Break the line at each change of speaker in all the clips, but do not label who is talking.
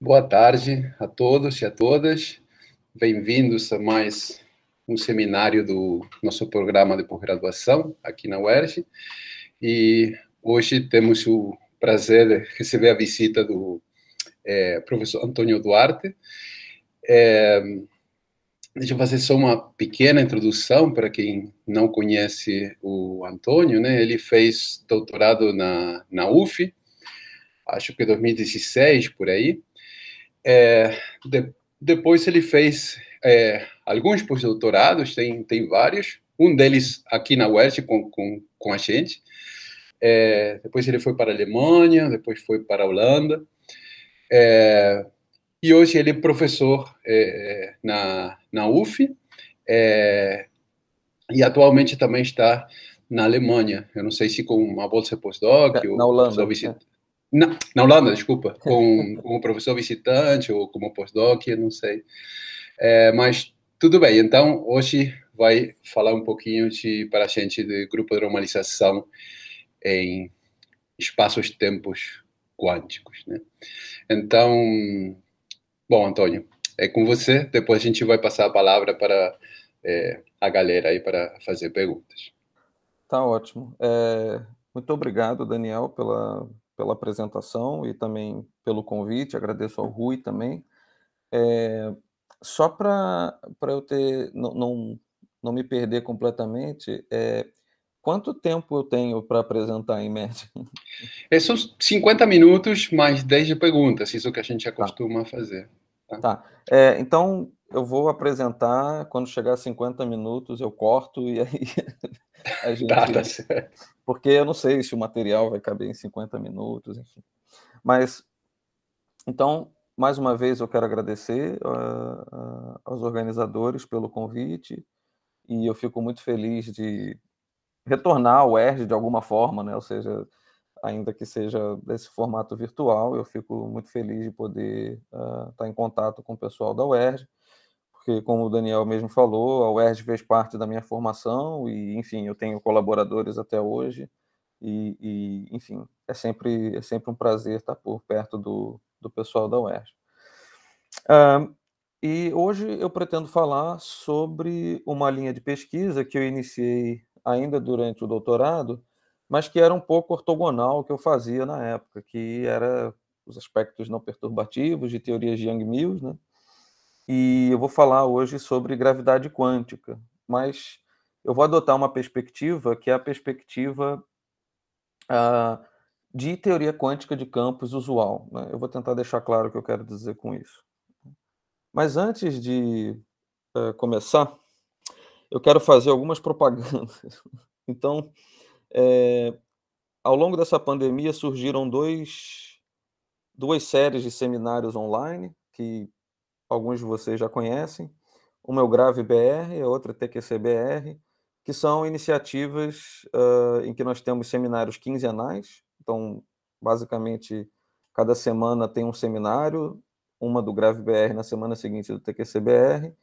Boa tarde a todos e a todas. Bem-vindos a mais um seminário do nosso programa de pós-graduação aqui na UERJ. E hoje temos o prazer de receber a visita do é, professor Antônio Duarte. É, deixa eu fazer só uma pequena introdução para quem não conhece o Antônio. Né? Ele fez doutorado na, na UF, acho que 2016, por aí é, de, depois ele fez é, alguns pós-doutorados, tem, tem vários, um deles aqui na UERJ com, com, com a gente. É, depois ele foi para a Alemanha, depois foi para a Holanda. É, e hoje ele é professor é, na, na UF é, e atualmente também está na Alemanha. Eu não sei se com uma bolsa postdoc é, na Holanda, só visita, é. Na, na Holanda, desculpa, com, como professor visitante ou como postdoc, não sei. É, mas tudo bem, então hoje vai falar um pouquinho de, para a gente de grupo de normalização em espaços-tempos quânticos. Né? Então, bom, Antônio, é com você. Depois a gente vai passar a palavra para é, a galera aí para fazer perguntas.
Tá ótimo. É, muito obrigado, Daniel, pela, pela apresentação e também pelo convite. Agradeço ao Rui também. É, só para eu ter não, não, não, me perder completamente,
é, quanto tempo eu tenho para apresentar em média? É, são 50 minutos mais 10 de perguntas, isso é que a gente tá. acostuma tá. fazer. Tá, tá.
É, então eu vou apresentar, quando chegar a 50 minutos eu corto e aí a tá, gente... tá, tá certo porque eu não sei se o material vai caber em 50 minutos, enfim. Mas, então, mais uma vez eu quero agradecer uh, uh, aos organizadores pelo convite e eu fico muito feliz de retornar ao ERG de alguma forma, né? ou seja, ainda que seja desse formato virtual, eu fico muito feliz de poder ah, estar uh, tá em contato com o pessoal da UERJ porque, como o Daniel mesmo falou, a UERJ fez parte da minha formação e, enfim, eu tenho colaboradores até hoje. E, e enfim, é sempre, é sempre um prazer estar por perto do, do pessoal da UERJ. Um, e hoje eu pretendo falar sobre uma linha de pesquisa que eu iniciei ainda durante o doutorado, mas que era um pouco ortogonal ao que eu fazia na época, que era os aspectos não perturbativos de teorias de Young-Mills, né? e eu vou falar hoje sobre gravidade quântica, mas eu vou adotar uma perspectiva que é a perspectiva uh, de teoria quântica de campos usual. Né? Eu vou tentar deixar claro o que eu quero dizer com isso. Mas antes de uh, começar, eu quero fazer algumas propagandas. Então, é, ao longo dessa pandemia surgiram dois, duas séries de seminários online que alguns de vocês já conhecem, uma é o Grave BR, a outra é TQCBR, que são iniciativas uh, em que nós temos seminários quinzenais, então, basicamente, cada semana tem um seminário, uma do Grave BR na semana seguinte do TQCBR,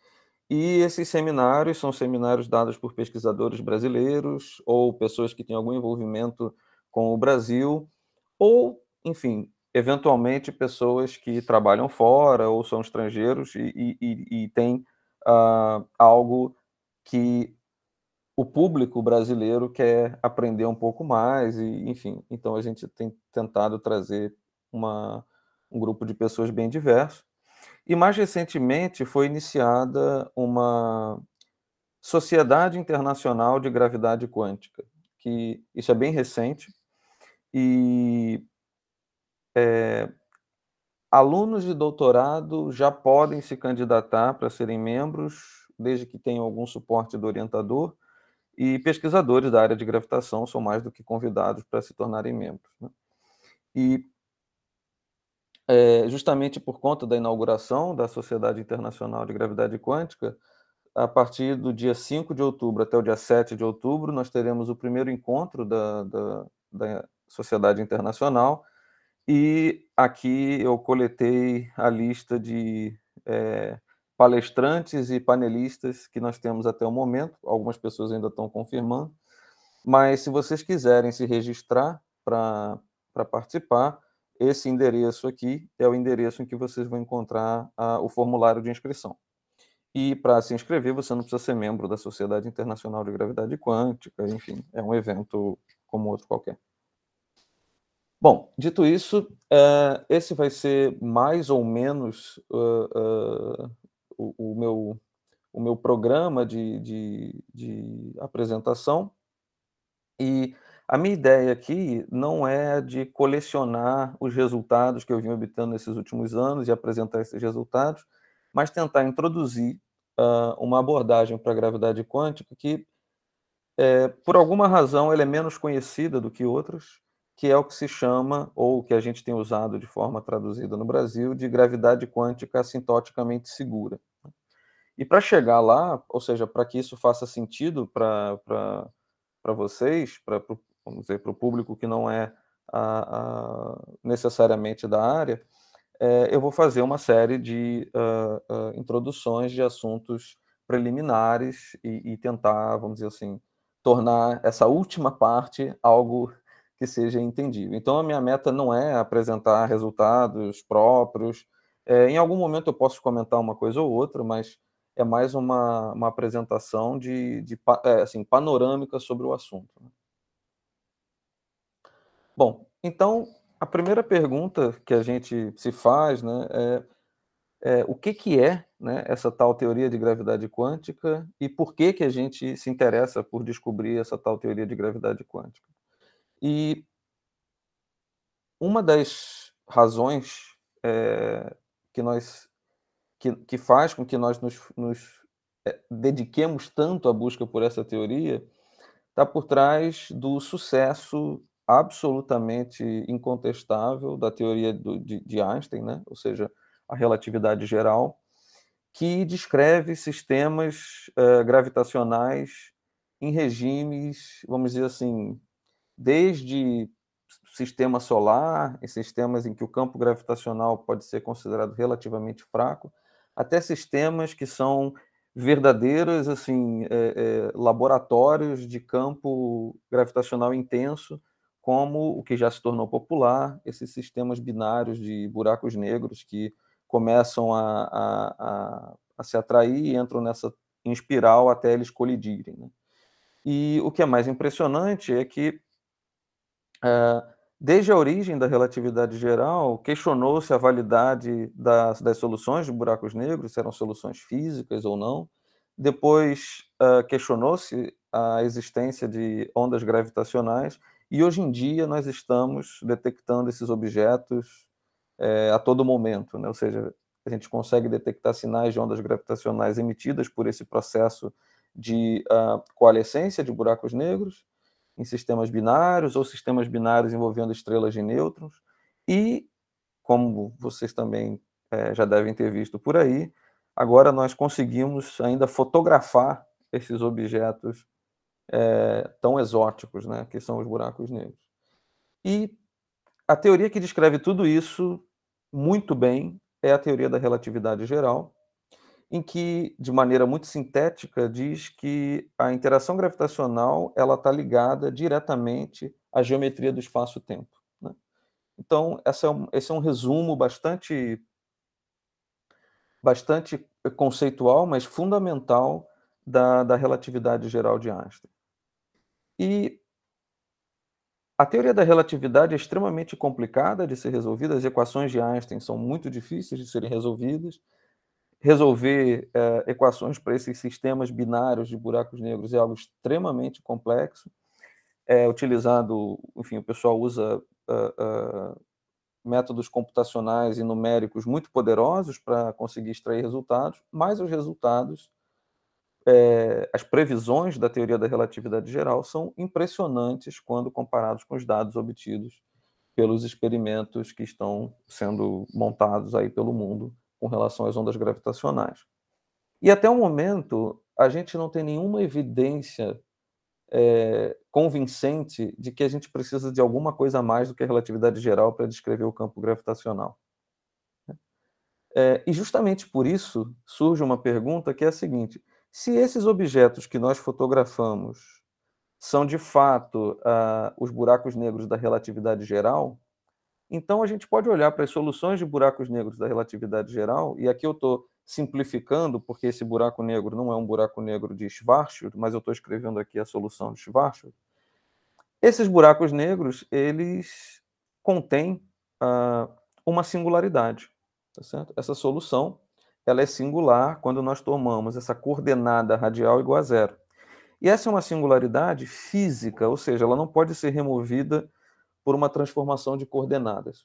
e esses seminários são seminários dados por pesquisadores brasileiros ou pessoas que têm algum envolvimento com o Brasil, ou, enfim, eventualmente pessoas que trabalham fora ou são estrangeiros e, e, e tem uh, algo que o público brasileiro quer aprender um pouco mais e enfim então a gente tem tentado trazer uma, um grupo de pessoas bem diverso e mais recentemente foi iniciada uma sociedade internacional de gravidade quântica que isso é bem recente e é, alunos de doutorado já podem se candidatar para serem membros, desde que tenham algum suporte do orientador, e pesquisadores da área de gravitação são mais do que convidados para se tornarem membros. Né? E é, justamente por conta da inauguração da Sociedade Internacional de Gravidade Quântica, a partir do dia 5 de outubro até o dia 7 de outubro, nós teremos o primeiro encontro da, da, da Sociedade Internacional, e aqui eu coletei a lista de é, palestrantes e panelistas que nós temos até o momento. Algumas pessoas ainda estão confirmando. Mas se vocês quiserem se registrar para participar, esse endereço aqui é o endereço em que vocês vão encontrar a, o formulário de inscrição. E para se inscrever, você não precisa ser membro da Sociedade Internacional de Gravidade Quântica, enfim, é um evento como outro qualquer. Bom, dito isso, uh, esse vai ser mais ou menos uh, uh, o, o, meu, o meu programa de, de, de apresentação. E a minha ideia aqui não é de colecionar os resultados que eu vim obtendo nesses últimos anos e apresentar esses resultados, mas tentar introduzir uh, uma abordagem para a gravidade quântica que, é, por alguma razão, ela é menos conhecida do que outras, que é o que se chama, ou que a gente tem usado de forma traduzida no Brasil, de gravidade quântica assintoticamente segura. E para chegar lá, ou seja, para que isso faça sentido para vocês, para o público que não é a, a, necessariamente da área, é, eu vou fazer uma série de uh, uh, introduções de assuntos preliminares e, e tentar, vamos dizer assim, tornar essa última parte algo que seja entendível. Então, a minha meta não é apresentar resultados próprios. É, em algum momento eu posso comentar uma coisa ou outra, mas é mais uma, uma apresentação de, de é, assim, panorâmica sobre o assunto. Né? Bom, então a primeira pergunta que a gente se faz né, é, é o que, que é né, essa tal teoria de gravidade quântica e por que, que a gente se interessa por descobrir essa tal teoria de gravidade quântica. E uma das razões é, que nós que, que faz com que nós nos, nos eh, dediquemos tanto à busca por essa teoria está por trás do sucesso absolutamente incontestável da teoria do, de, de, Einstein, né? ou seja, a relatividade geral, que descreve sistemas uh, gravitacionais em regimes, vamos dizer assim, desde sistema solar, em sistemas em que o campo gravitacional pode ser considerado relativamente fraco, até sistemas que são verdadeiros assim é, é, laboratórios de campo gravitacional intenso, como o que já se tornou popular, esses sistemas binários de buracos negros que começam a, a, a, a se atrair e entram nessa em espiral até eles colidirem. Né? E o que é mais impressionante é que eh, desde a origem da relatividade geral, questionou-se a validade das, das, soluções de buracos negros, se eram soluções físicas ou não. Depois eh, questionou-se a existência de ondas gravitacionais. E hoje em dia nós estamos detectando esses objetos é, a todo momento, né? ou seja, a gente consegue detectar sinais de ondas gravitacionais emitidas por esse processo de uh, coalescência de buracos negros em sistemas binários ou sistemas binários envolvendo estrelas de nêutrons. E, como vocês também é, já devem ter visto por aí, agora nós conseguimos ainda fotografar esses objetos é, tão exóticos, né, que são os buracos negros. E a teoria que descreve tudo isso muito bem é a teoria da relatividade geral, em que, de maneira muito sintética, diz que a interação gravitacional ela está ligada diretamente à geometria do espaço-tempo. Né? Então, é um, esse é um resumo bastante, bastante conceitual, mas fundamental da, da relatividade geral de Einstein. E a teoria da relatividade é extremamente complicada de ser resolvida, as equações de Einstein são muito difíceis de serem resolvidas, resolver é, equações para esses sistemas binários de buracos negros é algo extremamente complexo. É utilizado, enfim, o pessoal usa uh, uh, métodos computacionais e numéricos muito poderosos para conseguir extrair resultados, mas os resultados, é, as previsões da teoria da relatividade geral são impressionantes quando comparados com os dados obtidos pelos experimentos que estão sendo montados aí pelo mundo com relação às ondas gravitacionais. E até o momento, a gente não tem nenhuma evidência é, convincente de que a gente precisa de alguma coisa a mais do que a relatividade geral para descrever o campo gravitacional. Né? É, e justamente por isso surge uma pergunta que é a seguinte: se esses objetos que nós fotografamos são de fato ah, os buracos negros da relatividade geral, então, a gente pode olhar para as soluções de buracos negros da relatividade geral, e aqui eu estou simplificando, porque esse buraco negro não é um buraco negro de Schwarzschild, mas eu estou escrevendo aqui a solução de Schwarzschild. Esses buracos negros, eles contêm uh, uma singularidade, tá certo? Essa solução, ela é singular quando nós tomamos essa coordenada radial igual a zero. E essa é uma singularidade física, ou seja, ela não pode ser removida por uma transformação de coordenadas.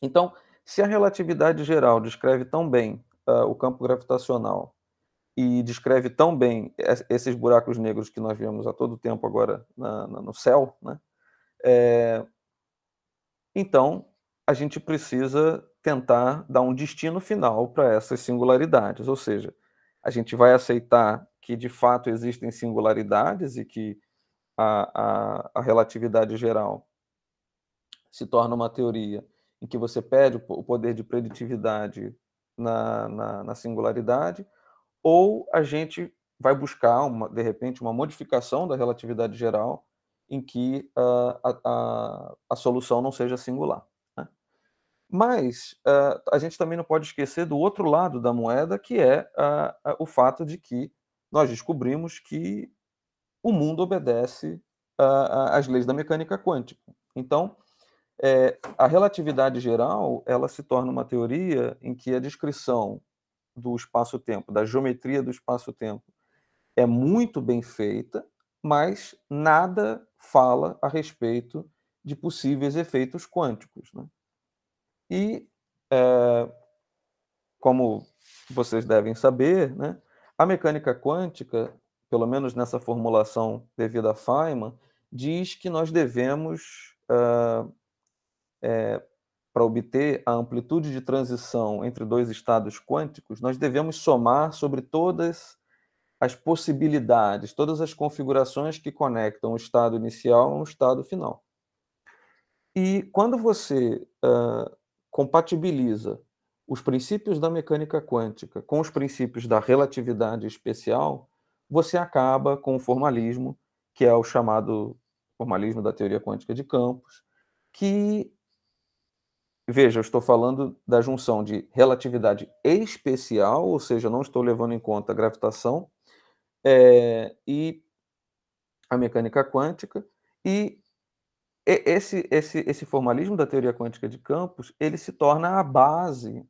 Então, se a relatividade geral descreve tão bem uh, o campo gravitacional e descreve tão bem esses buracos negros que nós vemos a todo tempo agora na, na, no céu, né? É, então a gente precisa tentar dar um destino final para essas singularidades, ou seja, a gente vai aceitar que de fato existem singularidades e que a, a, a relatividade geral se torna uma teoria em que você perde o poder de preditividade na, na, na singularidade, ou a gente vai buscar, uma, de repente, uma modificação da relatividade geral em que uh, a, a, a, solução não seja singular. Né? Mas uh, a gente também não pode esquecer do outro lado da moeda, que é uh, o fato de que nós descobrimos que o mundo obedece às leis da mecânica quântica. Então, é, a relatividade geral ela se torna uma teoria em que a descrição do espaço-tempo, da geometria do espaço-tempo, é muito bem feita, mas nada fala a respeito de possíveis efeitos quânticos. Né? E, é, como vocês devem saber, né, a mecânica quântica, pelo menos nessa formulação devida a Feynman, diz que nós devemos uh, é, para obter a amplitude de transição entre dois estados quânticos, nós devemos somar sobre todas as possibilidades, todas as configurações que conectam o estado inicial a um estado final. E quando você uh, compatibiliza os princípios da mecânica quântica com os princípios da relatividade especial, você acaba com o formalismo, que é o chamado formalismo da teoria quântica de campos, que Veja, eu estou falando da junção de relatividade especial, ou seja, não estou levando em conta a gravitação, é, e a mecânica quântica, e esse, esse, esse formalismo da teoria quântica de campos, ele se torna a base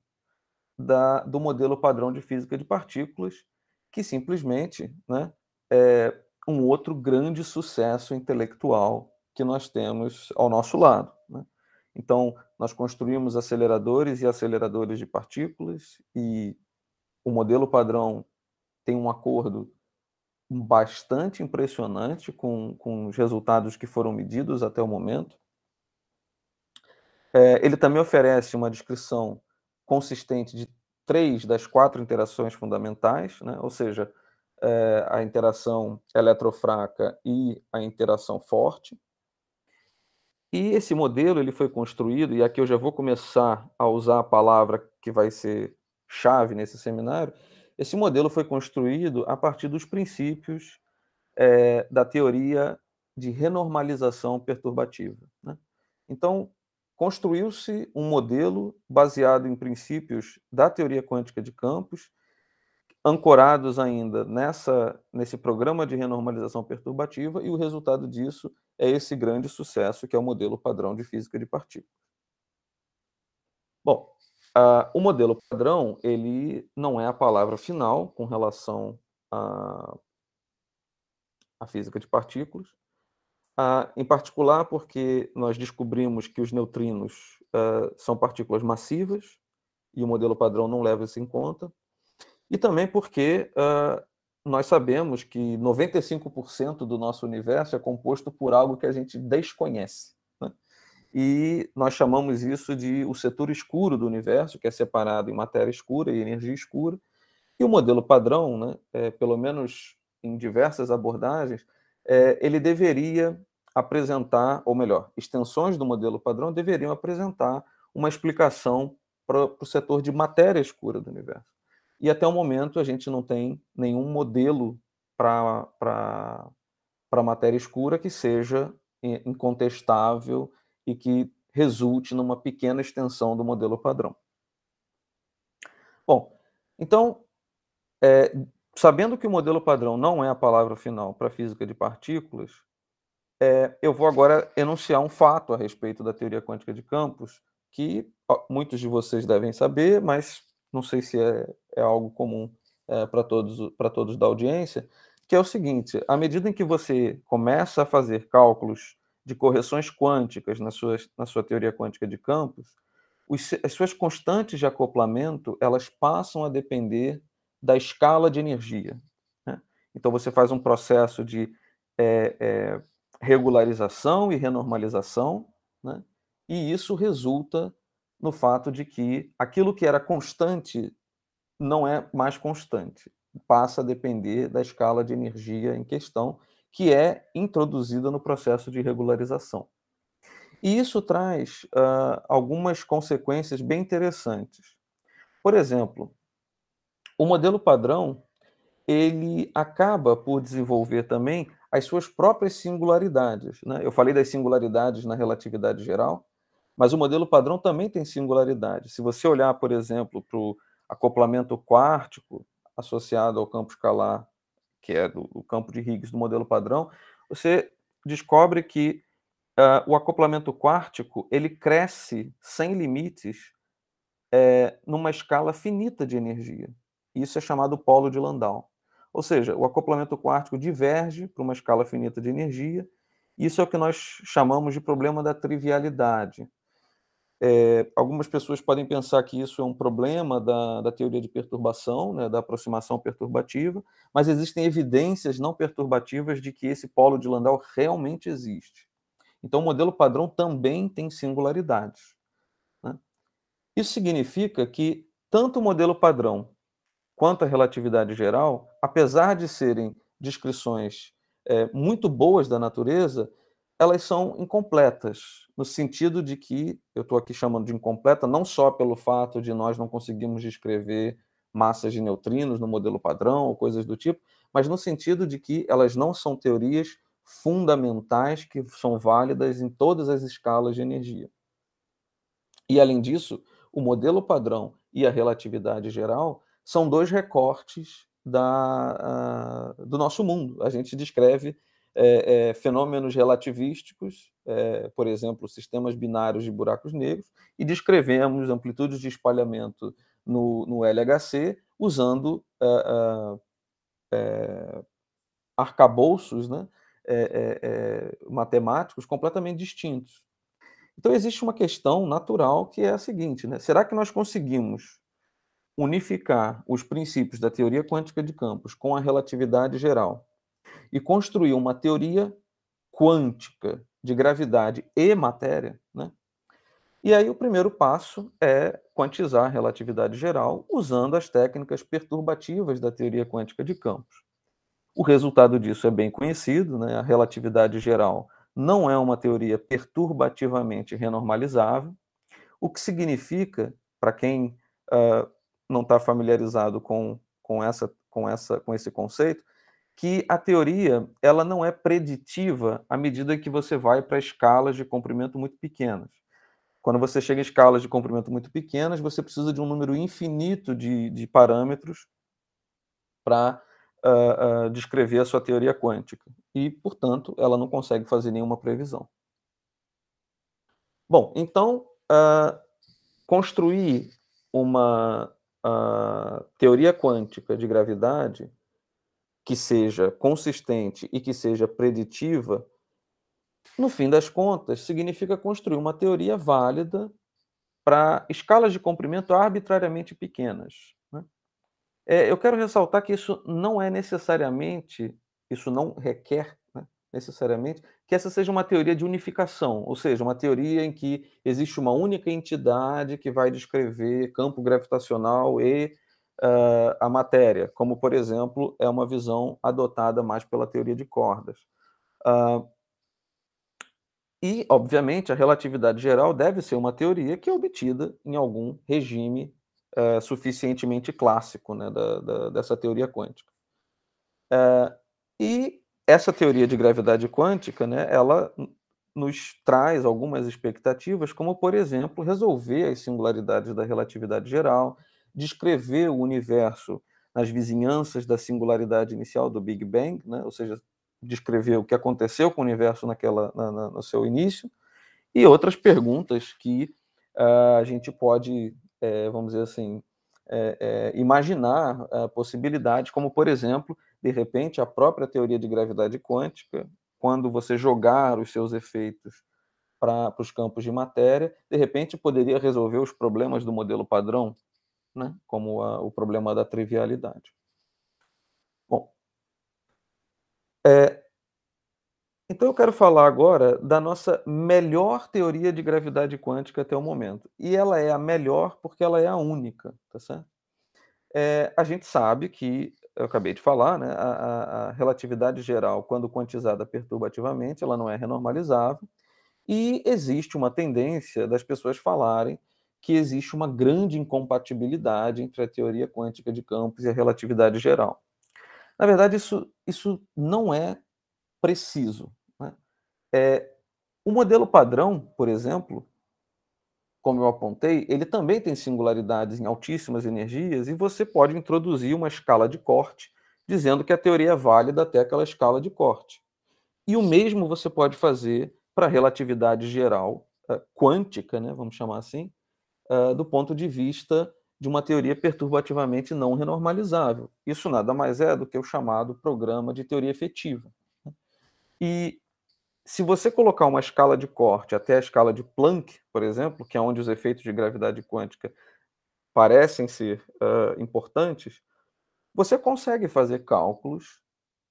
da, do modelo padrão de física de partículas, que simplesmente né, é um outro grande sucesso intelectual que nós temos ao nosso lado. Então, nós construímos aceleradores e aceleradores de partículas, e o modelo padrão tem um acordo bastante impressionante com, com os resultados que foram medidos até o momento. É, ele também oferece uma descrição consistente de três das quatro interações fundamentais, né? ou seja, é, a interação eletrofraca e a interação forte. E esse modelo ele foi construído, e aqui eu já vou começar a usar a palavra que vai ser chave nesse seminário. Esse modelo foi construído a partir dos princípios é, da teoria de renormalização perturbativa. Né? Então, construiu-se um modelo baseado em princípios da teoria quântica de campos ancorados ainda nessa, nesse programa de renormalização perturbativa, e o resultado disso é esse grande sucesso que é o modelo padrão de física de partículas. Bom, uh, o modelo padrão ele não é a palavra final com relação à, à física de partículas, uh, em particular porque nós descobrimos que os neutrinos uh, são partículas massivas e o modelo padrão não leva isso em conta e também porque uh, nós sabemos que 95% do nosso universo é composto por algo que a gente desconhece. Né? E nós chamamos isso de o setor escuro do universo, que é separado em matéria escura e energia escura. E o modelo padrão, né, é, pelo menos em diversas abordagens, é, ele deveria apresentar, ou melhor, extensões do modelo padrão deveriam apresentar uma explicação para o setor de matéria escura do universo e até o momento a gente não tem nenhum modelo para a matéria escura que seja incontestável e que resulte numa pequena extensão do modelo padrão. Bom, então, é, sabendo que o modelo padrão não é a palavra final para a física de partículas, é, eu vou agora enunciar um fato a respeito da teoria quântica de campos que ó, muitos de vocês devem saber, mas não sei se é é algo comum é, para todos, para todos da audiência, que é o seguinte: à medida em que você começa a fazer cálculos de correções quânticas na sua, na sua teoria quântica de campos, os, as suas constantes de acoplamento elas passam a depender da escala de energia. Né? Então você faz um processo de é, é, regularização e renormalização, né? e isso resulta no fato de que aquilo que era constante não é mais constante. Passa a depender da escala de energia em questão, que é introduzida no processo de regularização. E isso traz uh, algumas consequências bem interessantes. Por exemplo, o modelo padrão ele acaba por desenvolver também as suas próprias singularidades. Né? Eu falei das singularidades na relatividade geral, mas o modelo padrão também tem singularidade. Se você olhar, por exemplo, para o acoplamento quártico associado ao campo escalar, que é do, do campo de Higgs do modelo padrão, você descobre que uh, o acoplamento quártico ele cresce sem limites é, numa escala finita de energia. Isso é chamado polo de Landau. Ou seja, o acoplamento quártico diverge para uma escala finita de energia. Isso é o que nós chamamos de problema da trivialidade. É, algumas pessoas podem pensar que isso é um problema da, da teoria de perturbação, né, da aproximação perturbativa, mas existem evidências não perturbativas de que esse polo de Landau realmente existe. Então, o modelo padrão também tem singularidades. Né? Isso significa que tanto o modelo padrão quanto a relatividade geral, apesar de serem descrições é, muito boas da natureza, elas são incompletas no sentido de que eu estou aqui chamando de incompleta, não só pelo fato de nós não conseguirmos descrever massas de neutrinos no modelo padrão ou coisas do tipo, mas no sentido de que elas não são teorias fundamentais que são válidas em todas as escalas de energia. E além disso, o modelo padrão e a relatividade geral são dois recortes da, uh, do nosso mundo. A gente descreve é, é, fenômenos relativísticos, é, por exemplo, sistemas binários de buracos negros, e descrevemos amplitudes de espalhamento no, no LHC usando uh, uh, arcabouços né, matemáticos completamente distintos. Então, existe uma questão natural que é a seguinte: né? será que nós conseguimos unificar os princípios da teoria quântica de campos com a relatividade geral? e construiu uma teoria quântica de gravidade e matéria, né? E aí o primeiro passo é quantizar a relatividade geral usando as técnicas perturbativas da teoria quântica de campos. O resultado disso é bem conhecido, né? A relatividade geral não é uma teoria perturbativamente renormalizável, o que significa, para quem uh, não está familiarizado com, com, essa, com, essa, com esse conceito, que a teoria ela não é preditiva à medida que você vai para escalas de comprimento muito pequenas. Quando você chega a escalas de comprimento muito pequenas, você precisa de um número infinito de, de parâmetros para uh, ah, uh, ah, descrever a sua teoria quântica. E, portanto, ela não consegue fazer nenhuma previsão. Bom, então, uh, construir uma teoria quântica de gravidade que seja consistente e que seja preditiva, no fim das contas, significa construir uma teoria válida para escalas de comprimento arbitrariamente pequenas. Né? É, eu quero ressaltar que isso não é necessariamente, isso não requer né, necessariamente, que essa seja uma teoria de unificação, ou seja, uma teoria em que existe uma única entidade que vai descrever campo gravitacional e uh, a matéria, como, por exemplo, é uma visão adotada mais pela teoria de cordas. Uh, e, obviamente, a relatividade geral deve ser uma teoria que é obtida em algum regime uh, suficientemente clássico né, da, da, dessa teoria quântica. Eh, e essa teoria de gravidade quântica, né, ela nos traz algumas expectativas, como, por exemplo, resolver as singularidades da relatividade geral, descrever o universo nas vizinhanças da singularidade inicial do Big Bang, né? ou seja, descrever o que aconteceu com o universo naquela, na, na, no seu início, e outras perguntas que uh, a gente pode, é, vamos dizer assim, é, é, imaginar possibilidades, como, por exemplo, de repente, a própria teoria de gravidade quântica, quando você jogar os seus efeitos para os campos de matéria, de repente poderia resolver os problemas do modelo padrão né? como a, o problema da trivialidade. Bom, é, então eu quero falar agora da nossa melhor teoria de gravidade quântica até o momento. E ela é a melhor porque ela é a única, tá certo? É, a gente sabe que, eu acabei de falar, né, a, a relatividade geral, quando quantizada perturbativamente, ela não é renormalizável. E existe uma tendência das pessoas falarem que existe uma grande incompatibilidade entre a teoria quântica de campos e a relatividade geral. Na verdade, isso, isso não é preciso. Né? É, o modelo padrão, por exemplo, como eu apontei, ele também tem singularidades em altíssimas energias e você pode introduzir uma escala de corte dizendo que a teoria é válida até aquela escala de corte. E o mesmo você pode fazer para a relatividade geral, eh, quântica, né, vamos chamar assim, uh, do ponto de vista de uma teoria perturbativamente não renormalizável. Isso nada mais é do que o chamado programa de teoria efetiva. Né? E se você colocar uma escala de corte até a escala de Planck, por exemplo, que é onde os efeitos de gravidade quântica parecem ser uh, importantes, você consegue fazer cálculos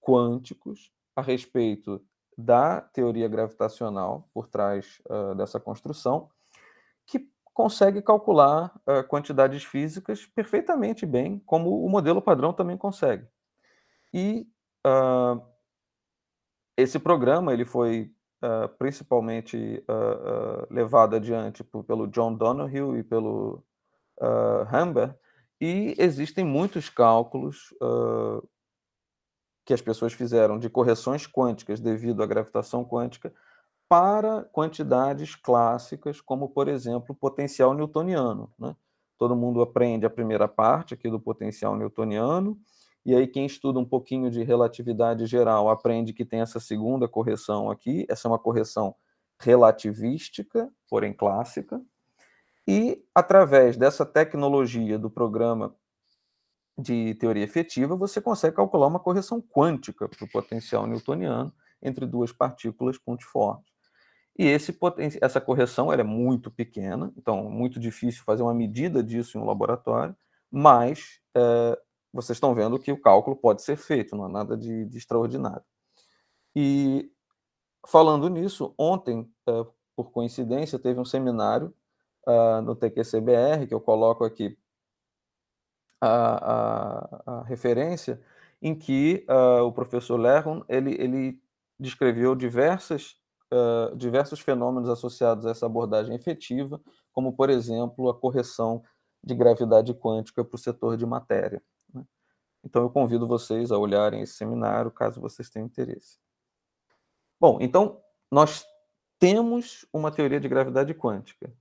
quânticos a respeito da teoria gravitacional por trás uh, dessa construção, que consegue calcular uh, quantidades físicas perfeitamente bem, como o modelo padrão também consegue. E uh, esse programa ele foi uh, principalmente ah, levado adiante por, pelo John Donohue e pelo uh, Humber, e existem muitos cálculos que as pessoas fizeram de correções quânticas devido à gravitação quântica para quantidades clássicas, como, por exemplo, o potencial newtoniano. Né? Todo mundo aprende a primeira parte aqui do potencial newtoniano, e aí quem estuda um pouquinho de relatividade geral aprende que tem essa segunda correção aqui, essa é uma correção relativística, porém clássica, e através dessa tecnologia do programa de teoria efetiva, você consegue calcular uma correção quântica para o potencial newtoniano entre duas partículas pontiformes. E esse, essa correção é muito pequena, então muito difícil fazer uma medida disso em um laboratório, mas é, vocês estão vendo que o cálculo pode ser feito, não é nada de, de extraordinário. E falando nisso, ontem, é, por coincidência, teve um seminário é, no TQCBR, que eu coloco aqui a, a, a referência, em que ah, o professor Lerron ele, ele descreveu diversas uh, diversos fenômenos associados a essa abordagem efetiva, como, por exemplo, a correção de gravidade quântica para o setor de matéria. Né? Então, eu convido vocês a olharem esse seminário, caso vocês tenham interesse. Bom, então, nós temos uma teoria de gravidade quântica,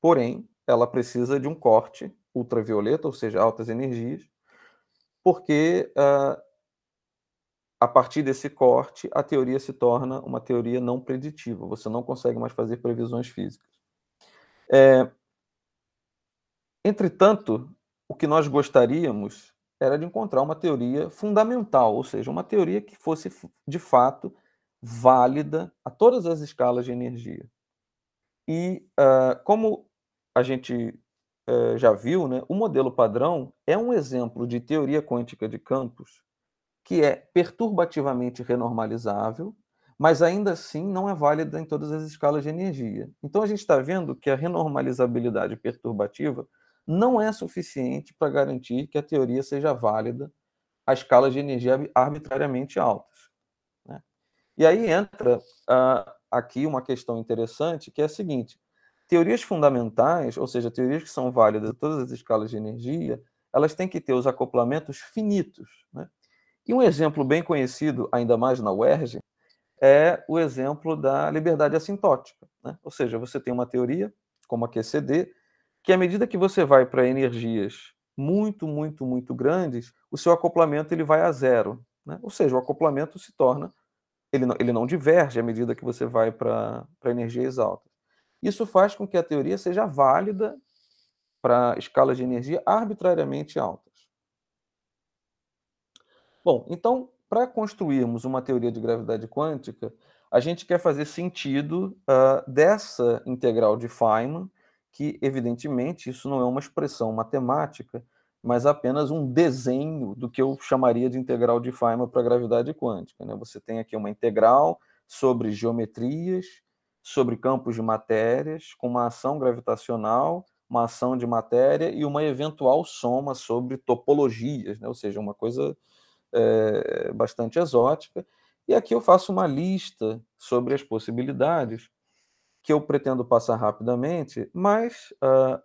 porém, ela precisa de um corte ultravioleta, ou seja, altas energias, porque uh, a partir desse corte, a teoria se torna uma teoria não preditiva. Você não consegue mais fazer previsões físicas. É... Entretanto, o que nós gostaríamos era de encontrar uma teoria fundamental, ou seja, uma teoria que fosse de fato válida a todas as escalas de energia. E uh, como a gente uh, já viu, né, o modelo padrão é um exemplo de teoria quântica de campos que é perturbativamente renormalizável, mas ainda assim não é válida em todas as escalas de energia. Então a gente está vendo que a renormalizabilidade perturbativa não é suficiente para garantir que a teoria seja válida a escalas de energia arbitrariamente altas. Né? E aí entra uh, aqui uma questão interessante, que é a seguinte: teorias fundamentais, ou seja, teorias que são válidas em todas as escalas de energia, elas têm que ter os acoplamentos finitos. Né? E um exemplo bem conhecido, ainda mais na UERJ, é o exemplo da liberdade assintótica. Né? Ou seja, você tem uma teoria, como a QCD, que à medida que você vai para energias muito, muito, muito grandes, o seu acoplamento ele vai a zero. Né? Ou seja, o acoplamento se torna, ele não, ele não diverge à medida que você vai para energias altas. Isso faz com que a teoria seja válida para escalas de energia arbitrariamente altas. Bom, então, para construirmos uma teoria de gravidade quântica, a gente quer fazer sentido uh, dessa integral de Feynman, que, evidentemente, isso não é uma expressão matemática, mas apenas um desenho do que eu chamaria de integral de Feynman para a gravidade quântica. Né? Você tem aqui uma integral sobre geometrias, sobre campos de matérias, com uma ação gravitacional, uma ação de matéria e uma eventual soma sobre topologias, né? ou seja, uma coisa é, bastante exótica. E aqui eu faço uma lista sobre as possibilidades que eu pretendo passar rapidamente, mas uh,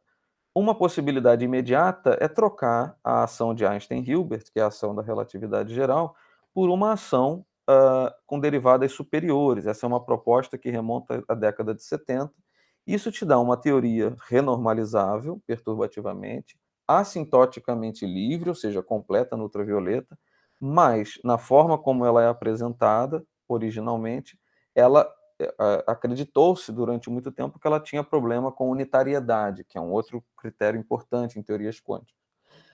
uma possibilidade imediata é trocar a ação de Einstein-Hilbert, que é a ação da relatividade geral, por uma ação uh, com derivadas superiores. Essa é uma proposta que remonta à década de 70. Isso te dá uma teoria renormalizável, perturbativamente, assintoticamente livre, ou seja, completa no ultravioleta, mas na forma como ela é apresentada originalmente, ela eh, acreditou-se durante muito tempo que ela tinha problema com unitariedade, que é um outro critério importante em teorias quânticas.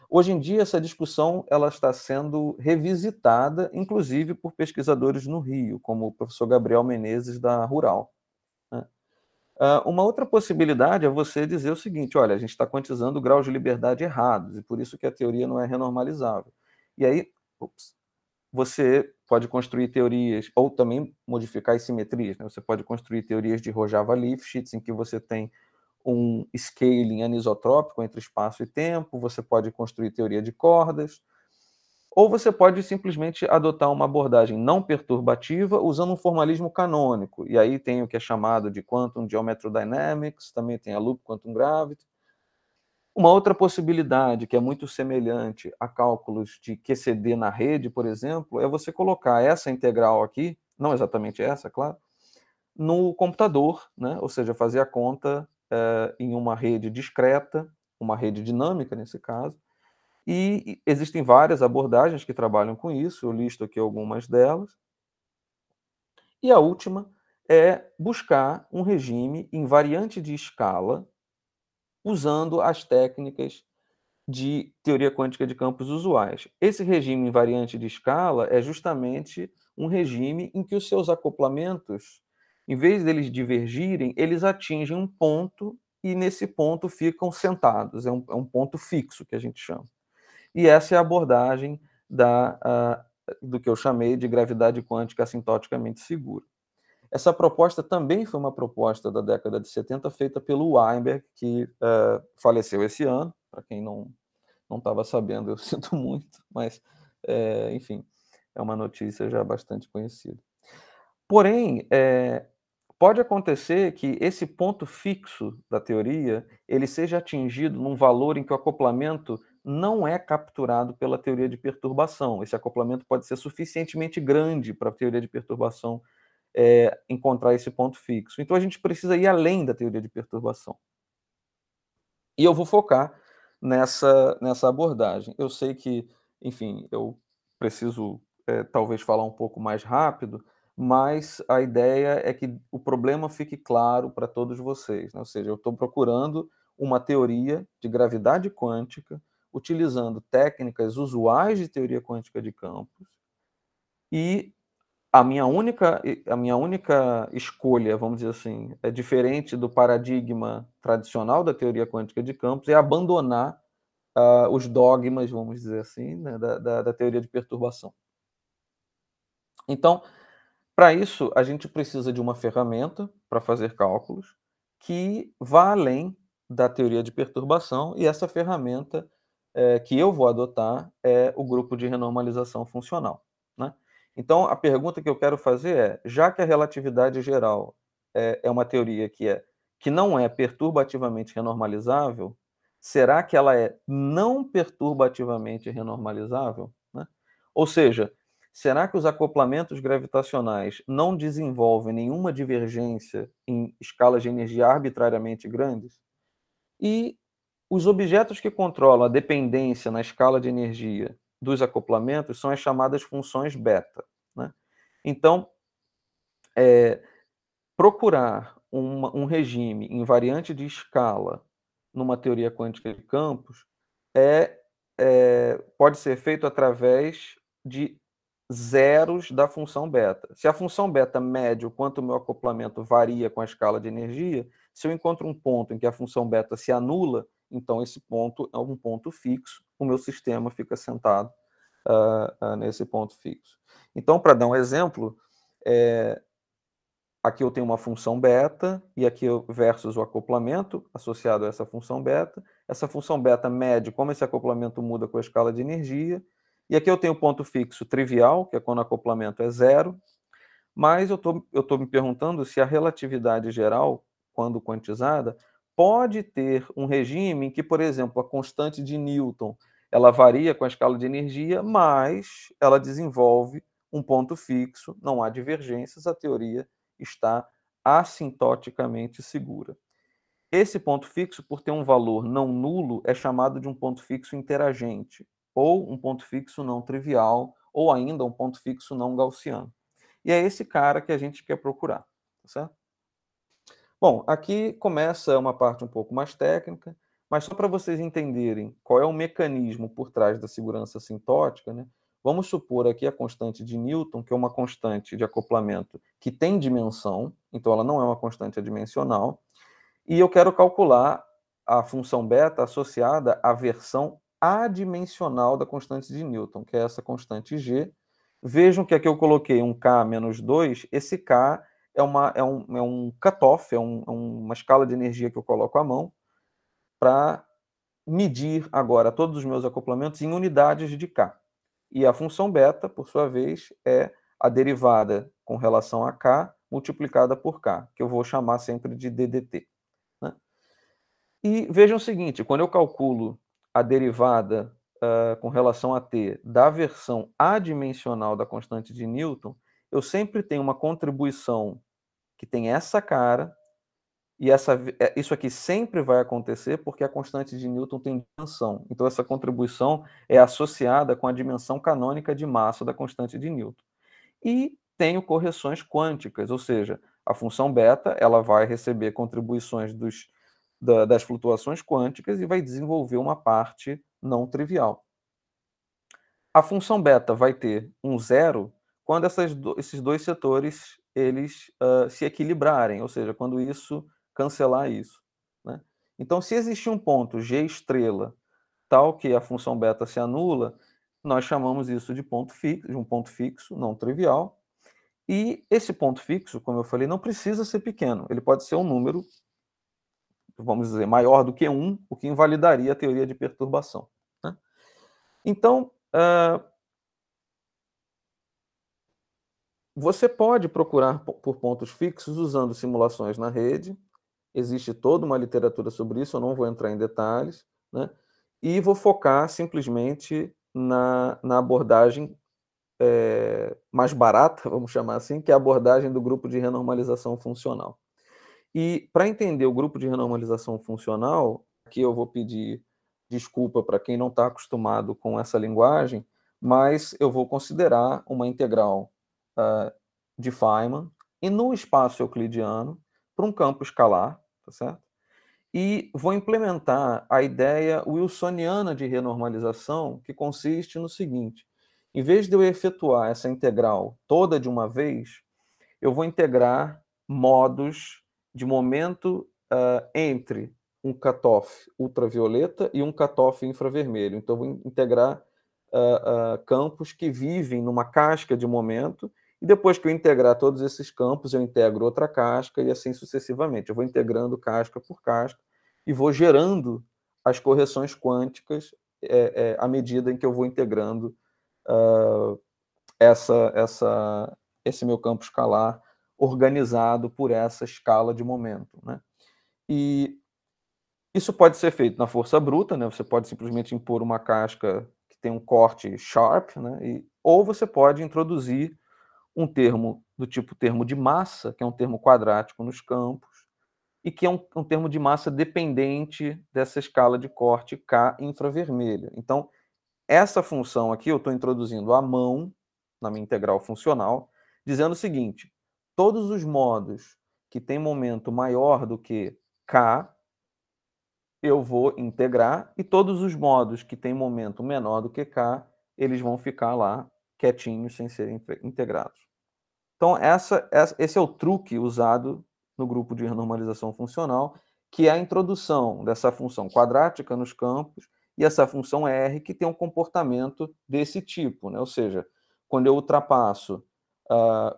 Hoje em dia, essa discussão ela está sendo revisitada, inclusive por pesquisadores no Rio, como o professor Gabriel Menezes, da Rural. Né? Ah, uma outra possibilidade é você dizer o seguinte: olha, a gente está quantizando graus de liberdade errados, e por isso que a teoria não é renormalizável. E aí, Ops. Você pode construir teorias, ou também modificar as simetrias. Né? Você pode construir teorias de Rojava-Lifshitz, em que você tem um scaling anisotrópico entre espaço e tempo, você pode construir teoria de cordas, ou você pode simplesmente adotar uma abordagem não perturbativa usando um formalismo canônico. E aí tem o que é chamado de quantum geometrodynamics, também tem a loop quantum gravity. Uma outra possibilidade, que é muito semelhante a cálculos de QCD na rede, por exemplo, é você colocar essa integral aqui, não exatamente essa, claro, no computador, né? ou seja, fazer a conta eh, em uma rede discreta, uma rede dinâmica nesse caso, e existem várias abordagens que trabalham com isso, eu listo aqui algumas delas. E a última é buscar um regime invariante de escala usando as técnicas de teoria quântica de campos usuais. Esse regime invariante de escala é justamente um regime em que os seus acoplamentos, em vez deles divergirem, eles atingem um ponto e nesse ponto ficam sentados, é um, é um ponto fixo que a gente chama. E essa é a abordagem da, ah, do que eu chamei de gravidade quântica assintoticamente segura. Essa proposta também foi uma proposta da década de 70 feita pelo Weinberg, que uh, faleceu esse ano. Para quem não não estava sabendo, eu sinto muito, mas é, enfim, é uma notícia já bastante conhecida. Porém, é, pode acontecer que esse ponto fixo da teoria ele seja atingido num valor em que o acoplamento não é capturado pela teoria de perturbação. Esse acoplamento pode ser suficientemente grande para a teoria de perturbação é, encontrar esse ponto fixo. Então a gente precisa ir além da teoria de perturbação. E eu vou focar nessa, nessa abordagem. Eu sei que, enfim, eu preciso é, talvez falar um pouco mais rápido, mas a ideia é que o problema fique claro para todos vocês. Né? Ou seja, eu estou procurando uma teoria de gravidade quântica utilizando técnicas usuais de teoria quântica de campos e a minha única a minha única escolha, vamos dizer assim, é diferente do paradigma tradicional da teoria quântica de campos, é abandonar uh, os dogmas, vamos dizer assim, né, da, da, da teoria de perturbação. Então, para isso, a gente precisa de uma ferramenta para fazer cálculos que vá além da teoria de perturbação, e essa ferramenta é, que eu vou adotar é o grupo de renormalização funcional. Então, a pergunta que eu quero fazer é: já que a relatividade geral é, é uma teoria que, é, que não é perturbativamente renormalizável, será que ela é não perturbativamente renormalizável? Né? Ou seja, será que os acoplamentos gravitacionais não desenvolvem nenhuma divergência em escalas de energia arbitrariamente grandes? E os objetos que controlam a dependência na escala de energia dos acoplamentos são as chamadas funções beta. Né? Então, é, procurar uma, um regime invariante de escala numa teoria quântica de campos é, é, pode ser feito através de zeros da função beta. Se a função beta mede o quanto o meu acoplamento varia com a escala de energia, se eu encontro um ponto em que a função beta se anula, então esse ponto é um ponto fixo o meu sistema fica sentado uh, uh, nesse ponto fixo. Então, para dar um exemplo, é, aqui eu tenho uma função beta, e aqui eu, versus o acoplamento associado a essa função beta. Essa função beta mede como esse acoplamento muda com a escala de energia. E aqui eu tenho o ponto fixo trivial, que é quando o acoplamento é zero. Mas eu tô, estou me perguntando se a relatividade geral, quando quantizada, pode ter um regime em que, por exemplo, a constante de Newton ela varia com a escala de energia, mas ela desenvolve um ponto fixo, não há divergências, a teoria está assintoticamente segura. Esse ponto fixo, por ter um valor não nulo, é chamado de um ponto fixo interagente, ou um ponto fixo não trivial, ou ainda um ponto fixo não gaussiano. E é esse cara que a gente quer procurar, tá certo? Bom, aqui começa uma parte um pouco mais técnica. Mas só para vocês entenderem qual é o mecanismo por trás da segurança sintótica, né? vamos supor aqui a constante de Newton, que é uma constante de acoplamento que tem dimensão, então ela não é uma constante adimensional, e eu quero calcular a função beta associada à versão adimensional da constante de Newton, que é essa constante g. Vejam que aqui eu coloquei um k menos 2, esse k é, uma, é um, é um cutoff, é, um, é uma escala de energia que eu coloco à mão, para medir agora todos os meus acoplamentos em unidades de K. E a função beta, por sua vez, é a derivada com relação a K multiplicada por K, que eu vou chamar sempre de DDT. Né? E vejam o seguinte, quando eu calculo a derivada uh, com relação a T da versão adimensional da constante de Newton, eu sempre tenho uma contribuição que tem essa cara, e essa, é, isso aqui sempre vai acontecer porque a constante de Newton tem dimensão. Então, essa contribuição é associada com a dimensão canônica de massa da constante de Newton. E tenho correções quânticas, ou seja, a função beta ela vai receber contribuições dos, da, das flutuações quânticas e vai desenvolver uma parte não trivial. A função beta vai ter um zero quando do, esses dois setores eles uh, se equilibrarem, ou seja, quando isso cancelar isso. Né? Então, se existe um ponto G estrela tal que a função beta se anula, nós chamamos isso de ponto fixo, de um ponto fixo, não trivial. E esse ponto fixo, como eu falei, não precisa ser pequeno. Ele pode ser um número, vamos dizer, maior do que 1, o que invalidaria a teoria de perturbação. Né? Então, uh, você pode procurar por pontos fixos usando simulações na rede, existe toda uma literatura sobre isso, eu não vou entrar em detalhes, né? e vou focar simplesmente na, na abordagem é, mais barata, vamos chamar assim, que é a abordagem do grupo de renormalização funcional. E para entender o grupo de renormalização funcional, aqui eu vou pedir desculpa para quem não está acostumado com essa linguagem, mas eu vou considerar uma integral uh, de Feynman e no espaço euclidiano para um campo escalar, tá certo? E vou implementar a ideia wilsoniana de renormalização, que consiste no seguinte: em vez de eu efetuar essa integral toda de uma vez, eu vou integrar modos de momento uh, entre um cutoff ultravioleta e um cutoff infravermelho. Então, eu vou integrar uh, uh, campos que vivem numa casca de momento e depois que eu integrar todos esses campos, eu integro outra casca e assim sucessivamente. Eu vou integrando casca por casca e vou gerando as correções quânticas é, é, à medida em que eu vou integrando uh, essa, essa, esse meu campo escalar organizado por essa escala de momento. Né? E isso pode ser feito na força bruta, né? você pode simplesmente impor uma casca que tem um corte sharp, né? e, ou você pode introduzir um termo do tipo termo de massa, que é um termo quadrático nos campos, e que é um, um termo de massa dependente dessa escala de corte K infravermelha. Então, essa função aqui eu estou introduzindo à mão na minha integral funcional, dizendo o seguinte: todos os modos que têm momento maior do que k, eu vou integrar, e todos os modos que têm momento menor do que k, eles vão ficar lá quietinhos, sem serem integrados. Então, essa, essa, esse é o truque usado no grupo de renormalização funcional, que é a introdução dessa função quadrática nos campos e essa função R que tem um comportamento desse tipo, né? ou seja, quando eu ultrapasso uh,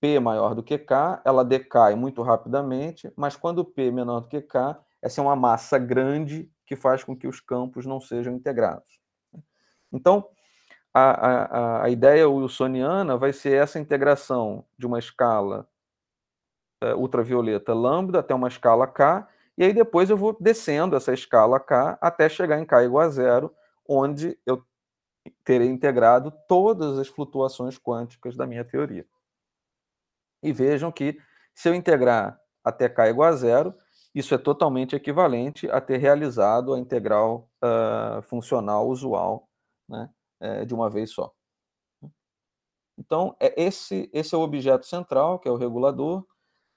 P maior do que K, ela decai muito rapidamente, mas quando P menor do que K, essa é uma massa grande que faz com que os campos não sejam integrados. Né? Então, a, a, a ideia wilsoniana vai ser essa integração de uma escala eh, ultravioleta lambda até uma escala K, e aí depois eu vou descendo essa escala K até chegar em K igual a zero, onde eu terei integrado todas as flutuações quânticas da minha teoria. E vejam que se eu integrar até K igual a zero, isso é totalmente equivalente a ter realizado a integral uh, funcional usual, né? é, de uma vez só. Então, é esse, esse é o objeto central, que é o regulador,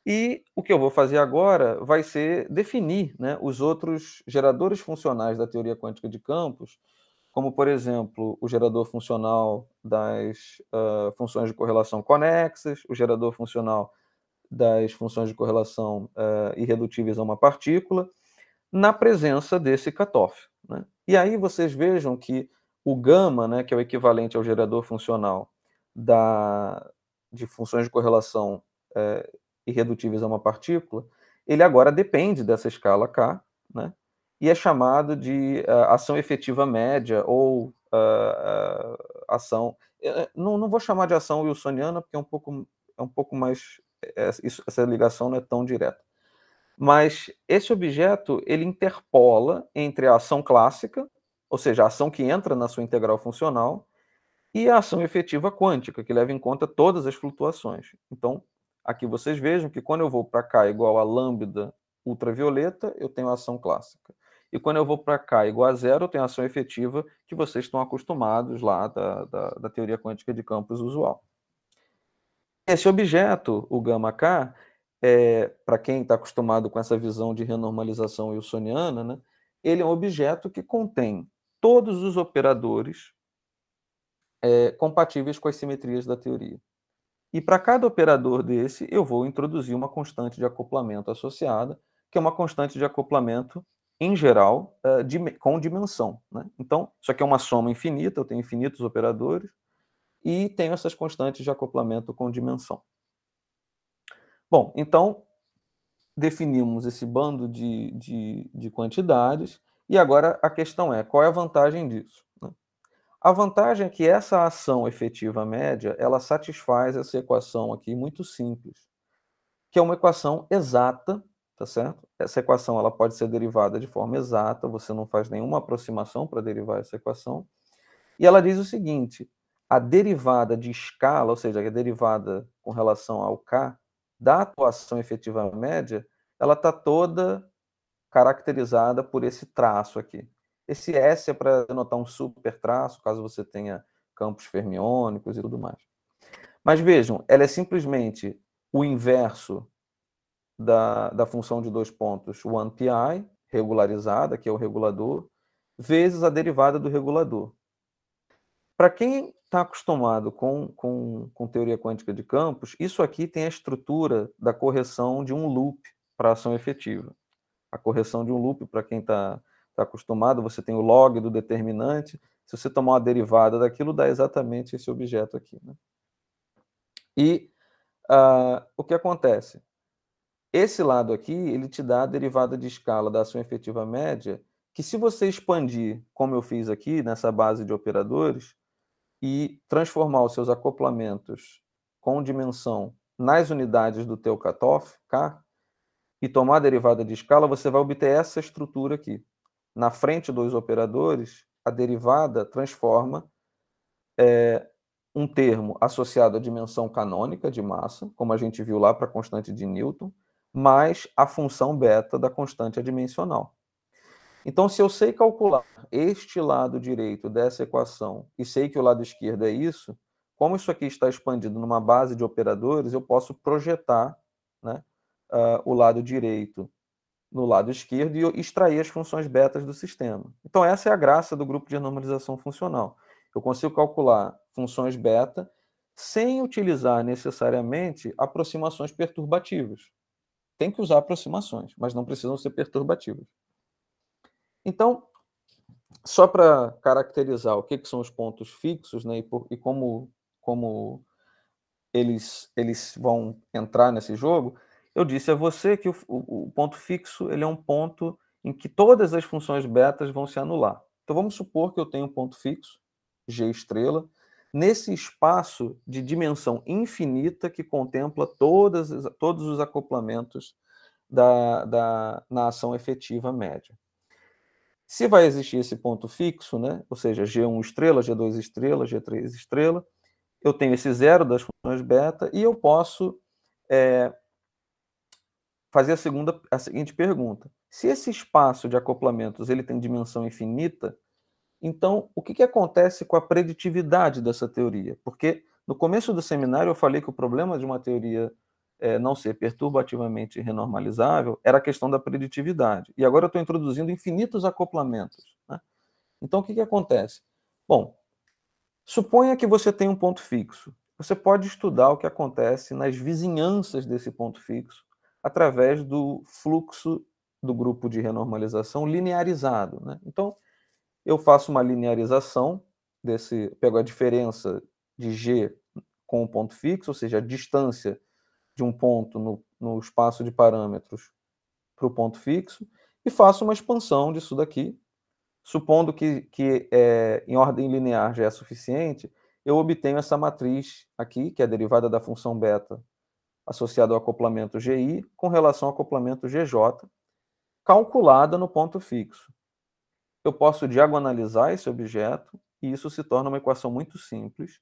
e o que eu vou fazer agora vai ser definir né, os outros geradores funcionais da teoria quântica de campos, como, por exemplo, o gerador funcional das uh, funções de correlação conexas, o gerador funcional das funções de correlação uh, irredutíveis a uma partícula, na presença desse cutoff. Né? E aí vocês vejam que o gama, né, que é o equivalente ao gerador funcional da, de funções de correlação é, irredutíveis a uma partícula, ele agora depende dessa escala K, né, e é chamado de uh, ação efetiva média ou uh, uh, ação. Eu não, não vou chamar de ação wilsoniana, porque é um pouco, é um pouco mais. É, isso, essa ligação não é tão direta. Mas esse objeto ele interpola entre a ação clássica, ou seja, a ação que entra na sua integral funcional, e a ação efetiva quântica, que leva em conta todas as flutuações. Então, aqui vocês vejam que quando eu vou para cá igual a lambda ultravioleta, eu tenho ação clássica. E quando eu vou para cá igual a zero, eu tenho ação efetiva, que vocês estão acostumados lá da, da, da teoria quântica de campos usual. Esse objeto, o gamma K, é, para quem está acostumado com essa visão de renormalização wilsoniana, né, ele é um objeto que contém todos os operadores é, compatíveis com as simetrias da teoria. E para cada operador desse, eu vou introduzir uma constante de acoplamento associada, que é uma constante de acoplamento, em geral, é, com dimensão. Né? Então, isso aqui é uma soma infinita, eu tenho infinitos operadores, e tenho essas constantes de acoplamento com dimensão. Bom, então, definimos esse bando de, de, de quantidades, e agora a questão é, qual é a vantagem disso? Né? A vantagem é que essa ação efetiva média, ela satisfaz essa equação aqui muito simples, que é uma equação exata, tá certo? Essa equação ela pode ser derivada de forma exata, você não faz nenhuma aproximação para derivar essa equação. E ela diz o seguinte, a derivada de escala, ou seja, a derivada com relação ao k da atuação efetiva média, ela está toda caracterizada por esse traço aqui. Esse S é para denotar um super traço, caso você tenha campos fermiônicos e tudo mais. Mas vejam, ela é simplesmente o inverso da, da função de dois pontos, o 1 regularizada, que é o regulador, vezes a derivada do regulador. Para quem está acostumado com, com, com teoria quântica de campos, isso aqui tem a estrutura da correção de um loop para ação efetiva a correção de um loop, para quem está tá acostumado, você tem o log do determinante. Se você tomar uma derivada daquilo, dá exatamente esse objeto aqui. Né? E uh, o que acontece? Esse lado aqui, ele te dá a derivada de escala da ação efetiva média, que se você expandir, como eu fiz aqui, nessa base de operadores, e transformar os seus acoplamentos com dimensão nas unidades do teu cutoff, K, e tomar a derivada de escala, você vai obter essa estrutura aqui. Na frente dos operadores, a derivada transforma é, um termo associado à dimensão canônica de massa, como a gente viu lá para a constante de Newton, mais a função beta da constante adimensional. Então, se eu sei calcular este lado direito dessa equação e sei que o lado esquerdo é isso, como isso aqui está expandido numa base de operadores, eu posso projetar né, uh, o lado direito no lado esquerdo e extrair as funções betas do sistema. Então, essa é a graça do grupo de normalização funcional. Eu consigo calcular funções beta sem utilizar necessariamente aproximações perturbativas. Tem que usar aproximações, mas não precisam ser perturbativas. Então, só para caracterizar o que, que, são os pontos fixos né, e, por, e como, como eles, eles vão entrar nesse jogo, eu disse a é você que o, o, o ponto fixo ele é um ponto em que todas as funções betas vão se anular. Então vamos supor que eu tenho um ponto fixo, G estrela, nesse espaço de dimensão infinita que contempla todas, todos os acoplamentos da, da, na ação efetiva média. Se vai existir esse ponto fixo, né? ou seja, G1 estrela, G2 estrela, G3 estrela, eu tenho esse zero das funções beta e eu posso é, fazer a segunda a seguinte pergunta: se esse espaço de acoplamentos ele tem dimensão infinita, então o que, que acontece com a preditividade dessa teoria? Porque no começo do seminário eu falei que o problema de uma teoria é, não ser perturbativamente renormalizável era a questão da preditividade. E agora eu estou introduzindo infinitos acoplamentos. Né? Então o que, que acontece? Bom, suponha que você tem um ponto fixo. Você pode estudar o que acontece nas vizinhanças desse ponto fixo através do fluxo do grupo de renormalização linearizado. Né? Então, eu faço uma linearização desse, pego a diferença de G com o ponto fixo, ou seja, a distância de um ponto no, no espaço de parâmetros para o ponto fixo, e faço uma expansão disso daqui. Supondo que, que é, em ordem linear já é suficiente, eu obtenho essa matriz aqui, que é derivada da função beta associado ao acoplamento GI com relação ao acoplamento GJ, calculada no ponto fixo. Eu posso diagonalizar esse objeto e isso se torna uma equação muito simples,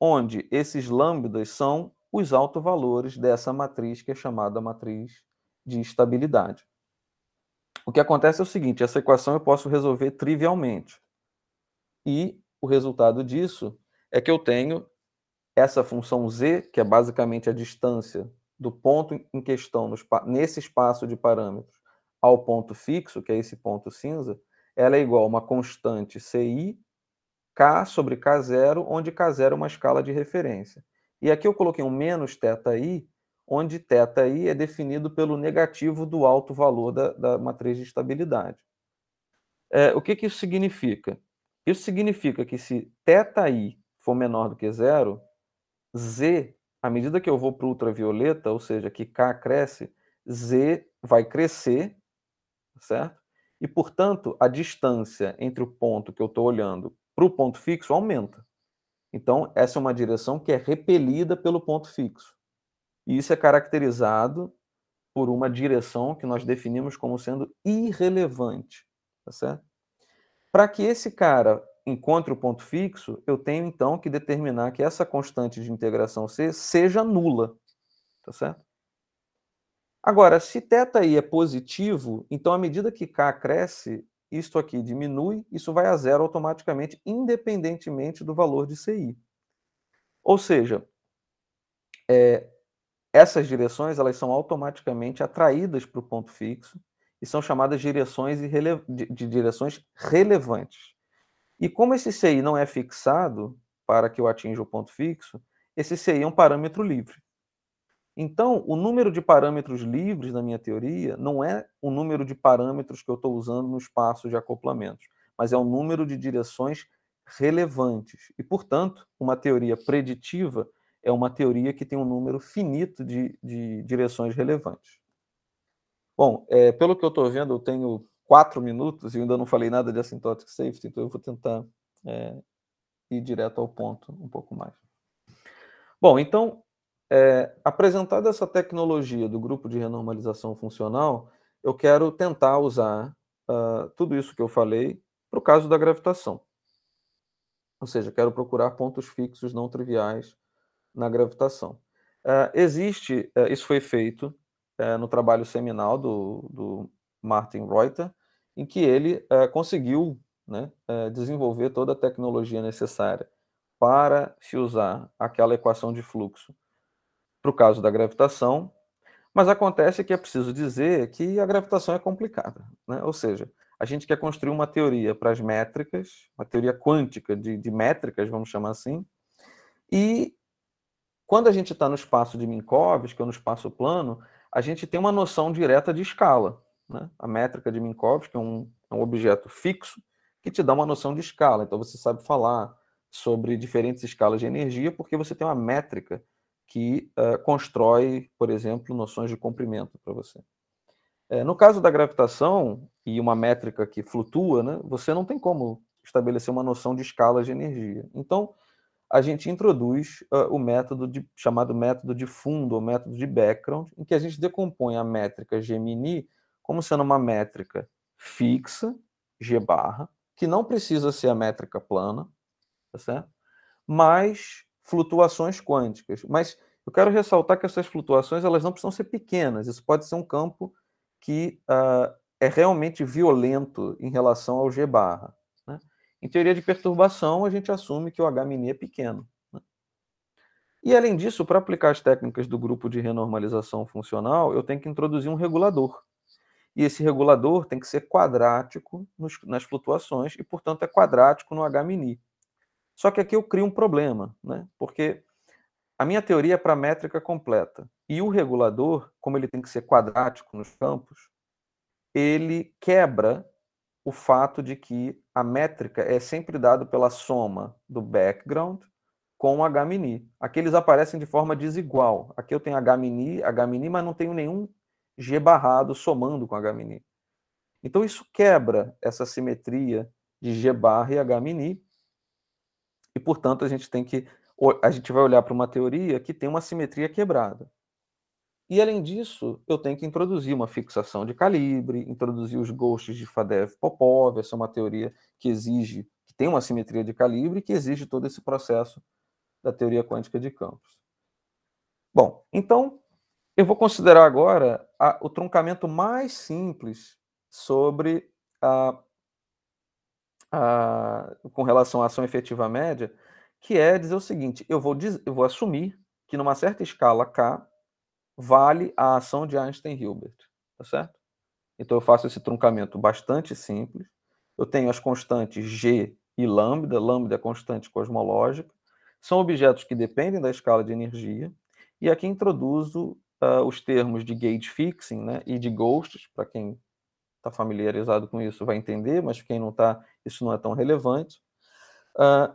onde esses lambdas são os autovalores dessa matriz que é chamada matriz de estabilidade. O que acontece é o seguinte, essa equação eu posso resolver trivialmente. E o resultado disso é que eu tenho essa função z, que é basicamente a distância do ponto em questão nesse espaço de parâmetros ao ponto fixo, que é esse ponto cinza, ela é igual a uma constante ci k sobre k0, onde k0 é uma escala de referência. E aqui eu coloquei um menos θi, onde θi é definido pelo negativo do alto valor da, da matriz de estabilidade. É, o que, que isso significa? Isso significa que se θi for menor do que zero, Z, à medida que eu vou para o ultravioleta, ou seja, que K cresce, Z vai crescer, tá certo? E, portanto, a distância entre o ponto que eu estou olhando para o ponto fixo aumenta. Então, essa é uma direção que é repelida pelo ponto fixo. E isso é caracterizado por uma direção que nós definimos como sendo irrelevante, tá certo? Para que esse cara encontre o ponto fixo, eu tenho então que determinar que essa constante de integração C seja nula. Tá certo? Agora, se θi é positivo, então à medida que k cresce, isto aqui diminui, isso vai a zero automaticamente, independentemente do valor de ci. Ou seja, é, essas direções elas são automaticamente atraídas para o ponto fixo e são chamadas direções de, de direções relevantes. E como esse CI não é fixado para que eu atinja o ponto fixo, esse CI é um parâmetro livre. Então, o número de parâmetros livres, na minha teoria, não é o número de parâmetros que eu estou usando no espaço de acoplamentos, mas é o número de direções relevantes. E, portanto, uma teoria preditiva é uma teoria que tem um número finito de, de direções relevantes. Bom, é, pelo que eu estou vendo, eu tenho quatro minutos e eu ainda não falei nada de asymptotic safety, então eu vou tentar é, ir direto ao ponto um pouco mais. Bom, então, é, apresentada essa tecnologia do grupo de renormalização funcional, eu quero tentar usar uh, tudo isso que eu falei para o caso da gravitação. Ou seja, quero procurar pontos fixos não triviais na gravitação. Uh, existe, uh, isso foi feito eh, no trabalho seminal do, do Martin Reuter, em que ele uh, conseguiu né, uh, desenvolver toda a tecnologia necessária para se usar aquela equação de fluxo para o caso da gravitação, mas acontece que é preciso dizer que a gravitação é complicada, né? ou seja, a gente quer construir uma teoria para as métricas, uma teoria quântica de, de métricas, vamos chamar assim, e quando a gente está no espaço de Minkowski, ou é no espaço plano, a gente tem uma noção direta de escala né? a métrica de Minkowski, que é um, é um objeto fixo, que te dá uma noção de escala. Então você sabe falar sobre diferentes escalas de energia, porque você tem uma métrica que uh, constrói, por exemplo, noções de comprimento para você. É, no caso da gravitação e uma métrica que flutua, né, você não tem como estabelecer uma noção de escalas de energia. Então, a gente introduz uh, o método de, chamado método de fundo, ou método de background, em que a gente decompõe a métrica Gemini como sendo uma métrica fixa, G barra, que não precisa ser a métrica plana, tá certo? Mas flutuações quânticas. Mas eu quero ressaltar que essas flutuações elas não precisam ser pequenas. Isso pode ser um campo que uh, é realmente violento em relação ao G barra. Né? Em teoria de perturbação, a gente assume que o H-mini é pequeno. Né? E além disso, para aplicar as técnicas do grupo de renormalização funcional, eu tenho que introduzir um regulador. E esse regulador tem que ser quadrático nos, nas flutuações e, portanto, é quadrático no H-mini. Só que aqui eu crio um problema, né? porque a minha teoria é para métrica completa. E o regulador, como ele tem que ser quadrático nos campos, ele quebra o fato de que a métrica é sempre dada pela soma do background com o H-mini. Aqui eles aparecem de forma desigual. Aqui eu tenho H-mini, H-mini, mas não tenho nenhum G barrado somando com H-mini. Então isso quebra essa simetria de G barra e H-mini. E portanto a gente tem que a gente vai olhar para uma teoria que tem uma simetria quebrada. E além disso, eu tenho que introduzir uma fixação de calibre, introduzir os ghosts de Fadev-Popov, essa é uma teoria que exige, que tem uma simetria de calibre, que exige todo esse processo da teoria quântica de campos. Bom, então eu vou considerar agora a, o truncamento mais simples sobre a, a, com relação à ação efetiva média, que é dizer o seguinte: eu vou, diz, eu vou assumir que numa certa escala K vale a ação de Einstein-Hilbert, tá certo? Então eu faço esse truncamento bastante simples. Eu tenho as constantes G e lambda, lambda é constante cosmológica, são objetos que dependem da escala de energia, e aqui introduzo uh, os termos de gate fixing né, e de ghosts, para quem está familiarizado com isso vai entender, mas quem não está, isso não é tão relevante. Uh,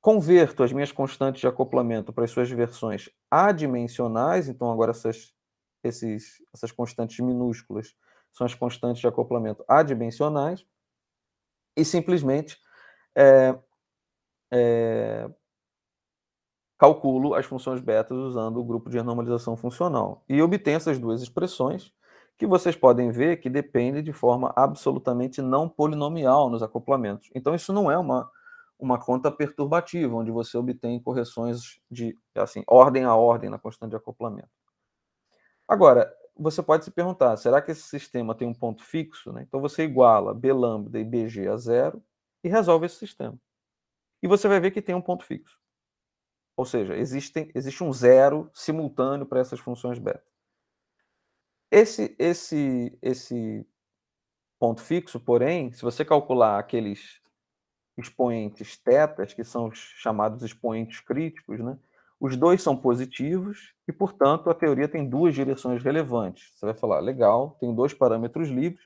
converto as minhas constantes de acoplamento para as suas versões adimensionais, então agora essas, esses, essas constantes minúsculas são as constantes de acoplamento adimensionais, e simplesmente é, é, calculo as funções betas usando o grupo de normalização funcional e obtenho essas duas expressões que vocês podem ver que depende de forma absolutamente não polinomial nos acoplamentos. Então isso não é uma uma conta perturbativa onde você obtém correções de assim, ordem a ordem na constante de acoplamento. Agora, você pode se perguntar, será que esse sistema tem um ponto fixo? Né? Então você iguala B lambda e BG a zero e resolve esse sistema. E você vai ver que tem um ponto fixo. Ou seja, existem, existe um zero simultâneo para essas funções beta. Esse, esse, esse ponto fixo, porém, se você calcular aqueles expoentes tetas, que são os chamados expoentes críticos, né? os dois são positivos e, portanto, a teoria tem duas direções relevantes. Você vai falar, legal, tem dois parâmetros livres,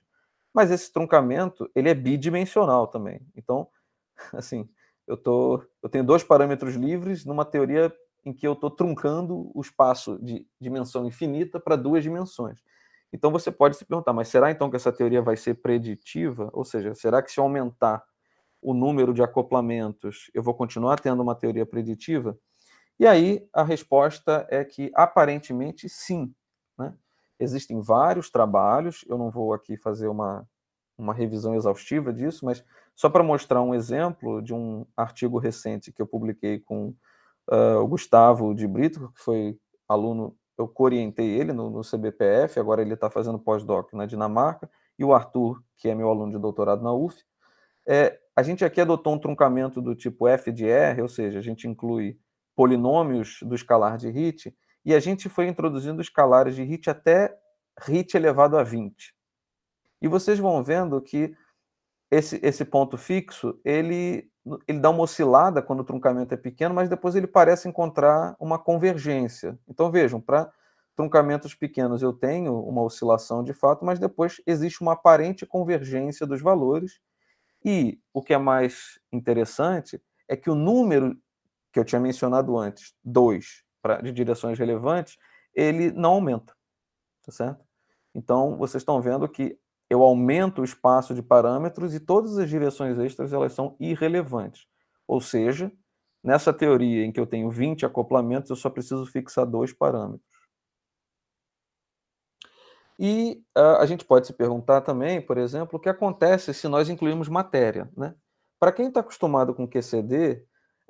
mas esse truncamento ele é bidimensional também. Então, assim, eu, tô, eu tenho dois parâmetros livres numa teoria em que eu estou truncando o espaço de dimensão infinita para duas dimensões. Então você pode se perguntar, mas será então que essa teoria vai ser preditiva? Ou seja, será que se eu aumentar o número de acoplamentos, eu vou continuar tendo uma teoria preditiva? E aí a resposta é que aparentemente sim. Né? Existem vários trabalhos, eu não vou aqui fazer uma, uma revisão exaustiva disso, mas só para mostrar um exemplo de um artigo recente que eu publiquei com uh, o Gustavo de Brito, que foi aluno, eu orientei ele no, no CBPF, agora ele está fazendo pós-doc na Dinamarca, e o Arthur, que é meu aluno de doutorado na UF. É, a gente aqui adotou um truncamento do tipo F de R, ou seja, a gente inclui polinômios do escalar de Ritt, e a gente foi introduzindo escalares de Ritt até Ritt elevado a 20. E vocês vão vendo que esse, esse ponto fixo, ele, ele dá uma oscilada quando o truncamento é pequeno, mas depois ele parece encontrar uma convergência. Então vejam, para truncamentos pequenos eu tenho uma oscilação de fato, mas depois existe uma aparente convergência dos valores. E o que é mais interessante é que o número que eu tinha mencionado antes, 2, de direções relevantes, ele não aumenta. Tá certo? Então, vocês estão vendo que eu aumento o espaço de parâmetros e todas as direções extras elas são irrelevantes. Ou seja, nessa teoria em que eu tenho 20 acoplamentos, eu só preciso fixar dois parâmetros. E uh, a gente pode se perguntar também, por exemplo, o que acontece se nós incluímos matéria. Né? Para quem está acostumado com QCD,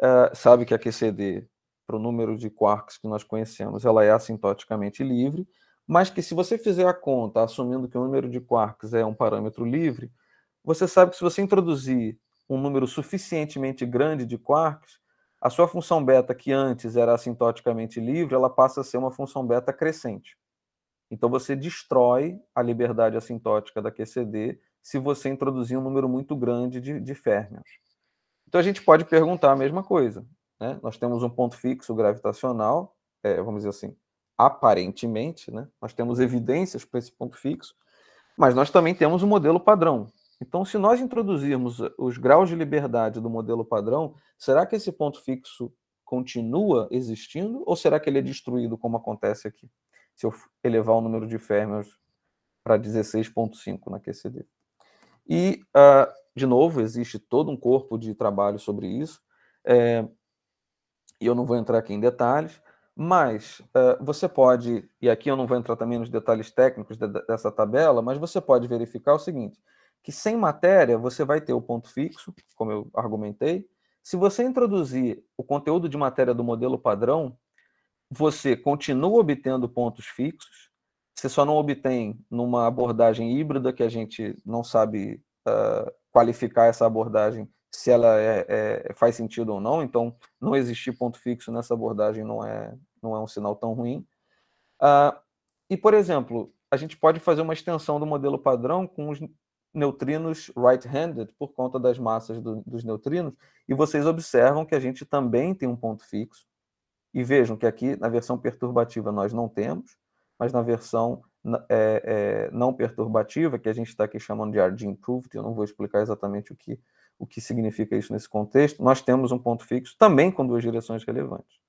uh, ah, sabe que a QCD, para o número de quarks que nós conhecemos, ela é assintoticamente livre, mas que se você fizer a conta, assumindo que o número de quarks é um parâmetro livre, você sabe que se você introduzir um número suficientemente grande de quarks, a sua função beta, que antes era assintoticamente livre, ela passa a ser uma função beta crescente. Então você destrói a liberdade assintótica da QCD se você introduzir um número muito grande de, de férmions. Então a gente pode perguntar a mesma coisa. Né? Nós temos um ponto fixo gravitacional, é, vamos dizer assim, aparentemente, né? Nós temos evidências para esse ponto fixo, mas nós também temos o um modelo padrão. Então, se nós introduzirmos eh, os graus de liberdade do modelo padrão, será que esse ponto fixo continua existindo ou será que ele é destruído, como acontece aqui? Se eu elevar o número de Fermions para 16,5 na QCD. E, uh, de novo, existe todo um corpo de trabalho sobre isso, é, e eu não vou entrar aqui em detalhes, mas uh, você pode, e aqui eu não vou entrar também nos detalhes técnicos de, dessa tabela, mas você pode verificar o seguinte: que sem matéria você vai ter o ponto fixo, como eu argumentei. Se você introduzir o conteúdo de matéria do modelo padrão, você continua obtendo pontos fixos, você só não obtém numa abordagem híbrida, que a gente não sabe uh, qualificar essa abordagem se ela é, é, é, faz sentido ou não. Então, não existir ponto fixo nessa abordagem não é, não é um sinal tão ruim. Uh, e, por exemplo, a gente pode fazer uma extensão do modelo padrão com os neutrinos right-handed, por conta das massas do, dos neutrinos, e vocês observam que a gente também tem um ponto fixo. E vejam que aqui, na versão perturbativa, nós não temos, mas na versão é, é, não perturbativa, que a gente está aqui chamando de Arjun Improved, eu não vou explicar exatamente o que o que significa isso nesse contexto, nós temos um ponto fixo também com duas direções relevantes.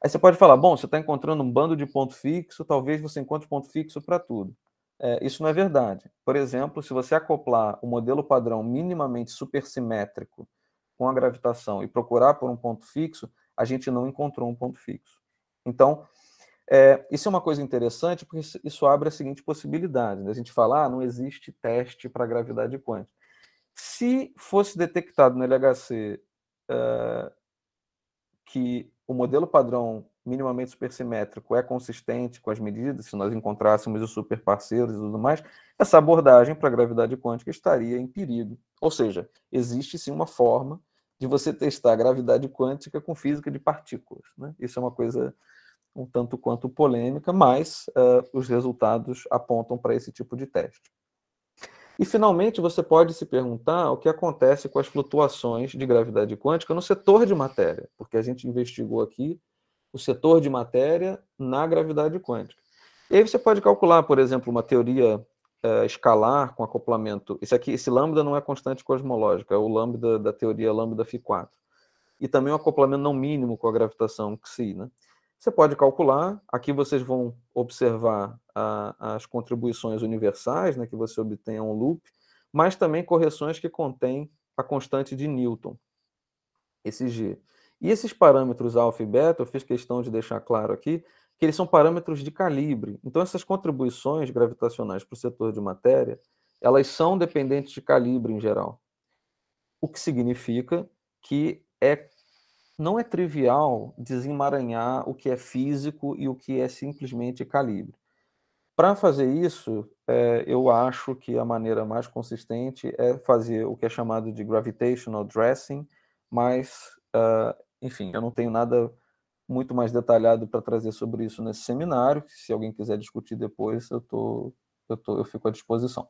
Aí você pode falar, bom, você está encontrando um bando de ponto fixo, talvez você encontre ponto fixo para tudo. É, isso não é verdade. Por exemplo, se você acoplar o modelo padrão minimamente supersimétrico com a gravitação e procurar por um ponto fixo, a gente não encontrou um ponto fixo. Então, é, isso é uma coisa interessante, porque isso abre a seguinte possibilidade: né? a gente falar, ah, não existe teste para gravidade quântica. Se fosse detectado no LHC eh, que o modelo padrão minimamente supersimétrico é consistente com as medidas, se nós encontrássemos os superparceiros e tudo mais, essa abordagem para a gravidade quântica estaria em perigo. Ou seja, existe sim uma forma de você testar a gravidade quântica com física de partículas. Né? Isso é uma coisa um tanto quanto polêmica, mas uh, os resultados apontam para esse tipo de teste. E, finalmente, você pode se perguntar o que acontece com as flutuações de gravidade quântica no setor de matéria, porque a gente investigou aqui o setor de matéria na gravidade quântica. E aí você pode calcular, por exemplo, uma teoria uh, escalar com acoplamento. Esse aqui, esse lambda não é constante cosmológica, é o lambda da teoria lambda φ 4 E também o um acoplamento não mínimo com a gravitação xi, né? Você pode calcular, aqui vocês vão observar a, as contribuições universais, né, que você obtenha um loop, mas também correções que contêm a constante de Newton, esse G. E esses parâmetros alfa e beta, eu fiz questão de deixar claro aqui, que eles são parâmetros de calibre. Então, essas contribuições gravitacionais para o setor de matéria, elas são dependentes de calibre em geral. O que significa que é, não é trivial desemaranhar o que é físico e o que é simplesmente calibre. Para fazer isso, é, eu acho que a maneira mais consistente é fazer o que é chamado de gravitational dressing, mas, uh, enfim, eu não tenho nada muito mais detalhado para trazer sobre isso nesse seminário. Se alguém quiser discutir depois, eu, tô, eu, tô, eu fico à disposição.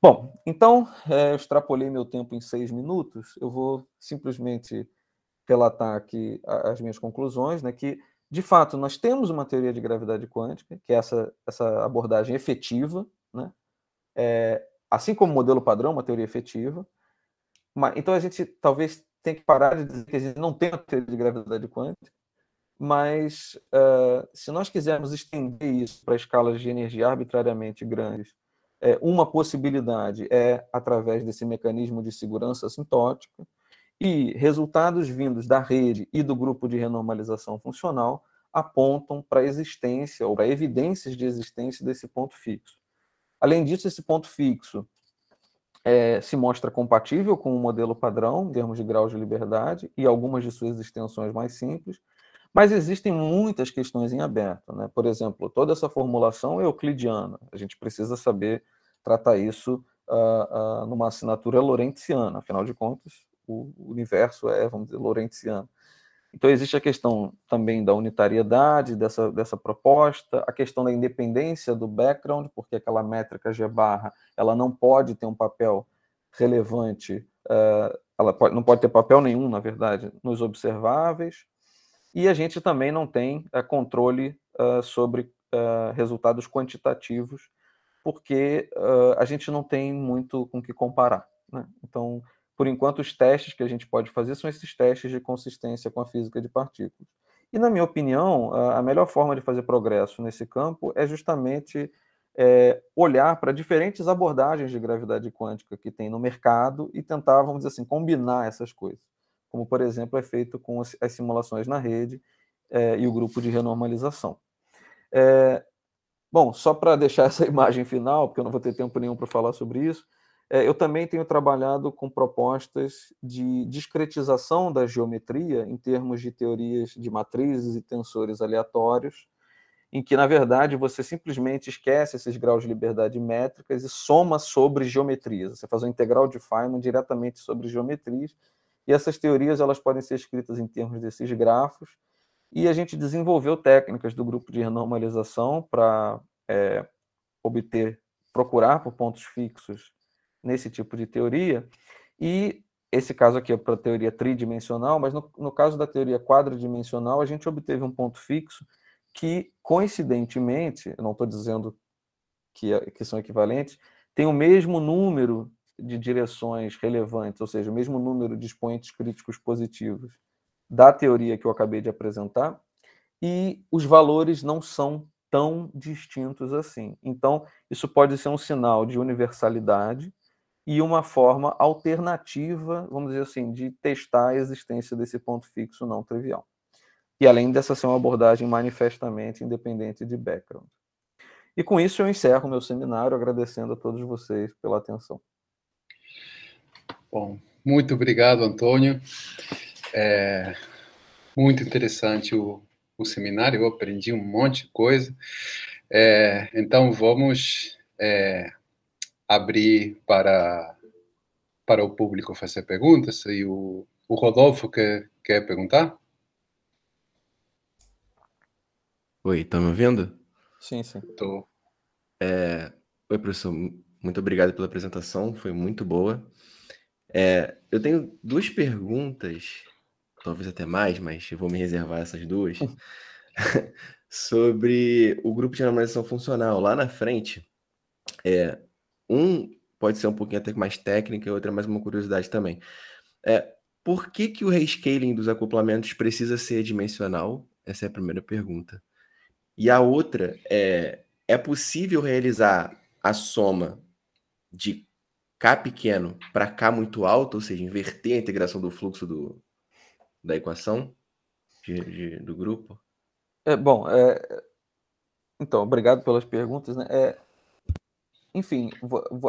Bom, então, é, eh, eu extrapolei meu tempo em seis minutos, eu vou simplesmente relatar aqui as minhas conclusões, né, que de fato, nós temos uma teoria de gravidade quântica, que é essa, essa abordagem efetiva, né? É, assim como o modelo padrão, uma teoria efetiva. Mas, então a gente talvez tem que parar de dizer que a gente não tem uma teoria de gravidade quântica, mas uh, se nós quisermos estender isso para escalas de energia arbitrariamente grandes, é, uma possibilidade é através desse mecanismo de segurança sintótica, e resultados vindos da rede e do grupo de renormalização funcional apontam para a existência ou para evidências de existência desse ponto fixo. Além disso, esse ponto fixo é, se mostra compatível com o modelo padrão, em termos de grau de liberdade, e algumas de suas extensões mais simples, mas existem muitas questões em aberto. Né? Por exemplo, toda essa formulação é euclidiana, a gente precisa saber tratar isso uh, uh, numa assinatura lorentziana, afinal de contas, o universo é, vamos dizer, lorentziano. Então existe a questão também da unitariedade dessa, dessa proposta, a questão da independência do background, porque aquela métrica G barra ela não pode ter um papel relevante, eh, ela pode, não pode ter papel nenhum, na verdade, nos observáveis, e a gente também não tem eh, controle eh, sobre resultados quantitativos, porque a gente não tem muito com que comparar. Né? Então, por enquanto, os testes que a gente pode fazer são esses testes de consistência com a física de partículas. E, na minha opinião, a melhor forma de fazer progresso nesse campo é justamente é, olhar para diferentes abordagens de gravidade quântica que tem no mercado e tentar, vamos dizer assim, combinar essas coisas. Como, por exemplo, é feito com as simulações na rede é, e o grupo de renormalização. É, bom, só para deixar essa imagem final, porque eu não vou ter tempo nenhum para falar sobre isso, é, eu também tenho trabalhado com propostas de discretização da geometria em termos de teorias de matrizes e tensores aleatórios, em que, na verdade, você simplesmente esquece esses graus de liberdade métricas e soma sobre geometrias. Você faz uma integral de Feynman diretamente sobre geometrias, e essas teorias elas podem ser escritas em termos desses grafos, e a gente desenvolveu técnicas do grupo de renormalização para é, obter, procurar por pontos fixos nesse tipo de teoria. E esse caso aqui é para a teoria tridimensional, mas no, no caso da teoria quadridimensional, a gente obteve um ponto fixo que, coincidentemente, eu não estou dizendo que, é, que são equivalentes, tem o mesmo número de direções relevantes, ou seja, o mesmo número de expoentes críticos positivos da teoria que eu acabei de apresentar, e os valores não são tão distintos assim. Então, isso pode ser um sinal de universalidade e uma forma alternativa, vamos dizer assim, de testar a existência desse ponto fixo não trivial. E além dessa ser uma abordagem manifestamente independente de background. E com isso eu encerro meu seminário, agradecendo a todos vocês pela atenção.
Bom, muito obrigado, Antônio. É muito interessante o, o seminário, eu aprendi um monte de coisa. É, então vamos é, abrir para, para o público fazer perguntas e o, o Rodolfo quer, quer perguntar?
Oi, tá me ouvindo? Sim, sim. Tô. É... Oi, professor, muito obrigado pela apresentação, foi muito boa. É, eu tenho duas perguntas, talvez até mais, mas eu vou me
reservar essas duas, sobre o grupo de normalização funcional. Lá na frente, é, um pode ser um pouquinho até mais técnica e outra mais uma curiosidade também. É, por que, que o rescaling dos acoplamentos precisa ser dimensional? Essa é a primeira pergunta. E a outra é: é possível realizar a soma de K pequeno para K muito alto, ou seja, inverter a integração do fluxo do, da equação de, de, do grupo? É, bom, é... então, obrigado pelas perguntas. Né? É, enfim,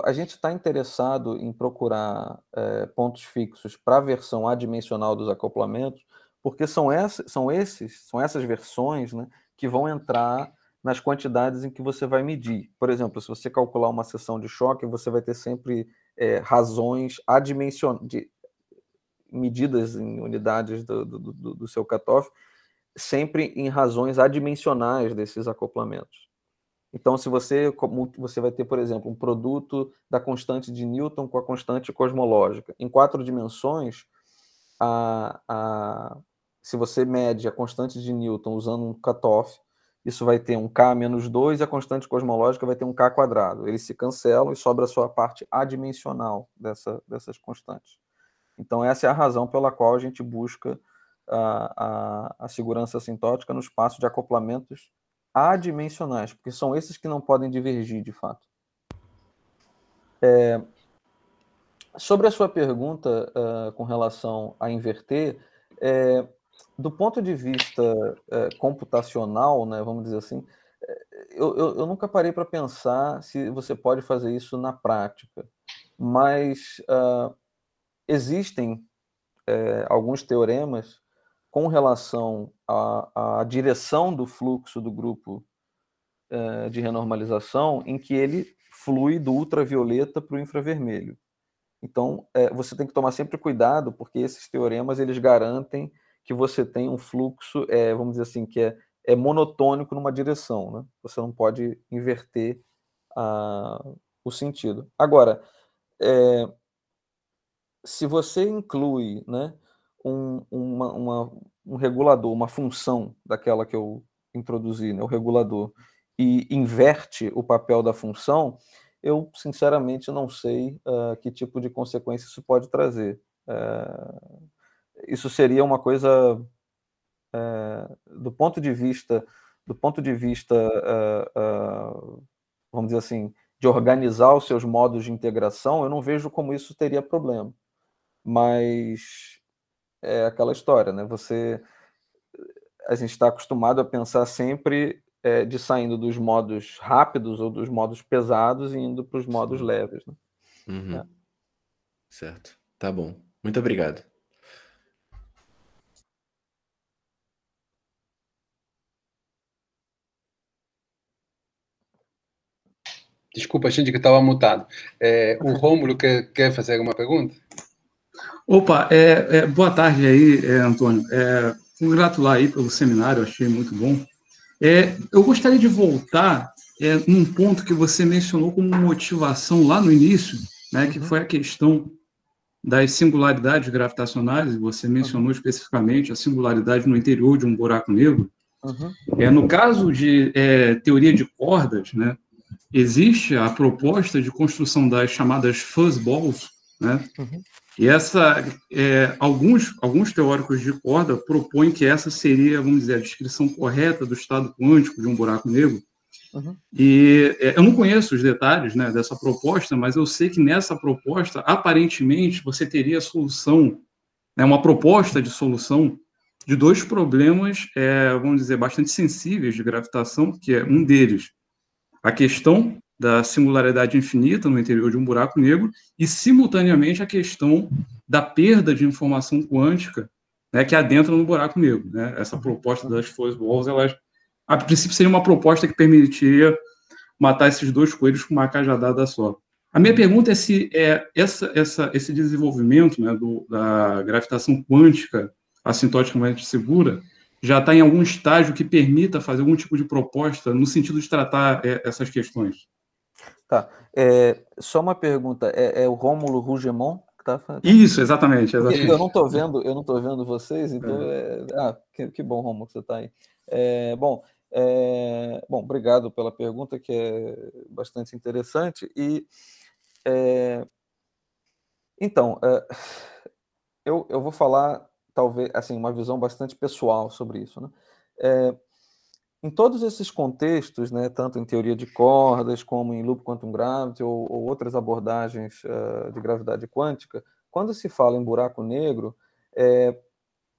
a gente está interessado em procurar é, pontos fixos para a versão adimensional dos acoplamentos, porque são, essa, são, esses, são essas versões né, que vão entrar nas quantidades em que você vai medir. Por exemplo, se você calcular uma seção de choque, você vai ter sempre é, razões de medidas em unidades do, do, do, do seu cutoff, sempre em razões adimensionais desses acoplamentos. Então, se você, você vai ter, por exemplo, um produto da constante de Newton com a constante cosmológica. Em quatro dimensões, a, a, se você mede a constante de Newton usando um cutoff, isso vai ter um K menos 2 e a constante cosmológica vai ter um K quadrado. Eles se cancelam e sobra só a parte adimensional dessa, dessas constantes. Então, essa é a razão pela qual a gente busca a, a, a segurança sintótica no espaço de acoplamentos adimensionais, porque são esses que não podem divergir de fato. É, sobre a sua pergunta uh, com relação a inverter, é, do ponto de vista é, computacional, né, vamos dizer assim, é, eu, eu, eu nunca parei para pensar se você pode fazer isso na prática, mas uh, existem alguns teoremas com relação à, à direção do fluxo do grupo é, de renormalização, em que ele flui do ultravioleta para o infravermelho. Então, é, você tem que tomar sempre cuidado, porque esses teoremas eles garantem que você tem um fluxo, é, vamos dizer assim, que é, é monotônico numa direção. Né? Você não pode inverter a, o sentido. Agora, é, se você inclui né, um, uma, uma, um regulador, uma função daquela que eu introduzi, né, o regulador, e inverte o papel da função, eu sinceramente não sei uh, que tipo de consequência isso pode trazer. Uh, isso seria uma coisa uh, do ponto de vista do ponto de vista vamos dizer assim de organizar os seus modos de integração eu não vejo como isso teria problema mas é aquela história, né? Você a gente está acostumado a pensar sempre é, de saindo dos modos rápidos ou dos modos pesados e indo para os modos Sim. leves. Né? Uhum. É. Certo.
Tá bom. Muito obrigado. Desculpa, gente, que estava mutado. É, o Rômulo quer, quer fazer alguma pergunta?
Opa, é, é, boa tarde aí, é, Antônio. É, congratular aí pelo seminário, achei muito bom. É, eu gostaria de voltar é, num ponto que você mencionou como motivação lá no início, né, que uhum. foi a questão das singularidades gravitacionais, e você mencionou uhum. especificamente a singularidade no interior de um buraco negro. Uhum. É, no caso de é, teoria de cordas, né, existe a proposta de construção das chamadas fuzzballs, né, uhum. E essa, é, alguns, alguns teóricos de corda propõem que essa seria, vamos dizer, a descrição correta do estado quântico de um buraco negro. Uhum. E é, eu não conheço os detalhes né, dessa proposta, mas eu sei que nessa proposta, aparentemente, você teria a solução, né, uma proposta de solução de dois problemas, é, vamos dizer, bastante sensíveis de gravitação, que é um deles a questão da singularidade infinita no interior de um buraco negro e, simultaneamente, a questão da perda de informação quântica né, que adentra no buraco negro. Né? Essa proposta das flores walls, elas, a princípio, seria uma proposta que permitiria matar esses dois coelhos com uma cajadada só. A minha pergunta é se é, essa, essa, esse desenvolvimento né, do, da gravitação quântica assintoticamente segura já está em algum estágio que permita fazer algum tipo de proposta no sentido de tratar é, essas questões.
Tá. É, só uma pergunta. É, é o Rômulo Rugemon que tá fazendo? Isso, exatamente, exatamente. Eu não tô vendo, eu não tô vendo vocês, então. É. é ah, que, que, bom, Rômulo, que você está aí. É, bom, é, bom, obrigado pela pergunta, que é bastante interessante. E então, eu, eu vou falar, talvez, assim, uma visão bastante pessoal sobre isso. Né? em todos esses contextos, né, tanto em teoria de cordas, como em loop quantum gravity ou, ou outras abordagens uh, de gravidade quântica, quando se fala em buraco negro, é,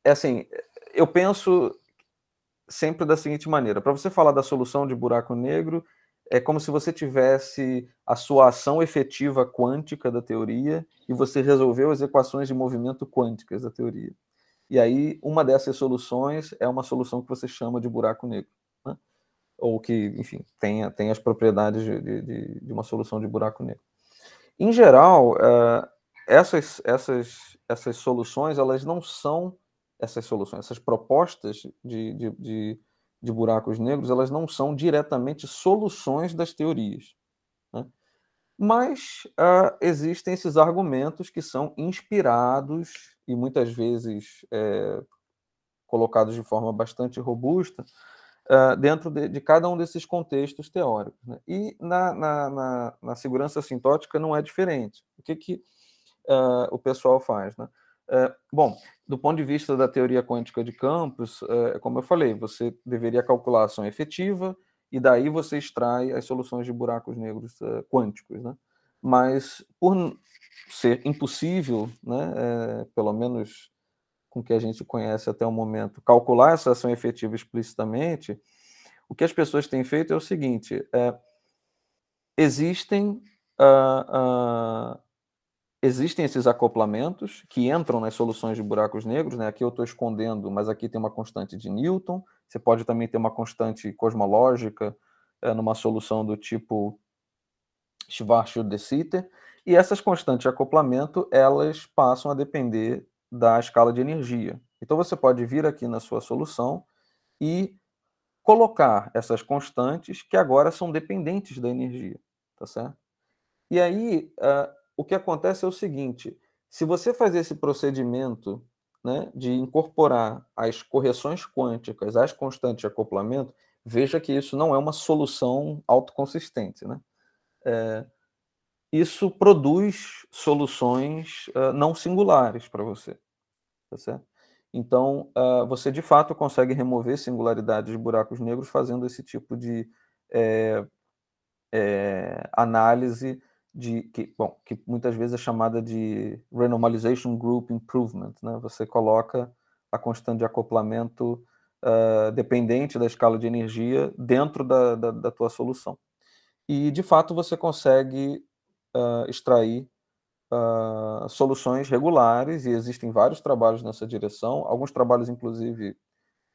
é assim, eu penso sempre da seguinte maneira: para você falar da solução de buraco negro, é como se você tivesse a sua ação efetiva quântica da teoria e você resolveu as equações de movimento quânticas da teoria. E aí, uma dessas soluções é uma solução que você chama de buraco negro ou que, enfim, tenha, tenha as propriedades de, de, de uma solução de buraco negro. Em geral, uh, essas, essas, essas soluções, elas não são essas soluções, essas propostas de, de, de, de buracos negros, elas não são diretamente soluções das teorias. Né? Mas uh, existem esses argumentos que são inspirados e muitas vezes é, colocados de forma bastante robusta ah, dentro de, de, cada um desses contextos teóricos. Né? E na, na, na, na, segurança sintótica não é diferente. O que, que uh, o pessoal faz? Né? Uh, bom, do ponto de vista da teoria quântica de campos, é como eu falei, você deveria calcular a ação efetiva e daí você extrai as soluções de buracos negros quânticos. Né? Mas por ser impossível, né, é, pelo menos com que a gente conhece até o momento, calcular essa ação efetiva explicitamente, o que as pessoas têm feito é o seguinte: é, existem, uh, uh, existem esses acoplamentos que entram nas soluções de buracos negros, né? aqui eu estou escondendo, mas aqui tem uma constante de Newton, você pode também ter uma constante cosmológica uh, numa solução do tipo Schwarzschild-De Sitter, e essas constantes de acoplamento elas passam a depender da escala de energia. Então você pode vir aqui na sua solução e colocar essas constantes que agora são dependentes da energia, tá certo? E aí uh, o que acontece é o seguinte: se você faz esse procedimento né, de incorporar as correções quânticas às constantes de acoplamento, veja que isso não é uma solução autoconsistente, né? É, isso produz soluções uh, não singulares para você. Tá certo? Então, uh, você de fato consegue remover singularidades de buracos negros fazendo esse tipo de é, é, análise de que, bom, que muitas vezes é chamada de renormalization group improvement, né? Você coloca a constante de acoplamento uh, dependente da escala de energia dentro da, da, da tua solução. E de fato você consegue uh, extrair uh, soluções regulares, e existem vários trabalhos nessa direção. Alguns trabalhos, inclusive,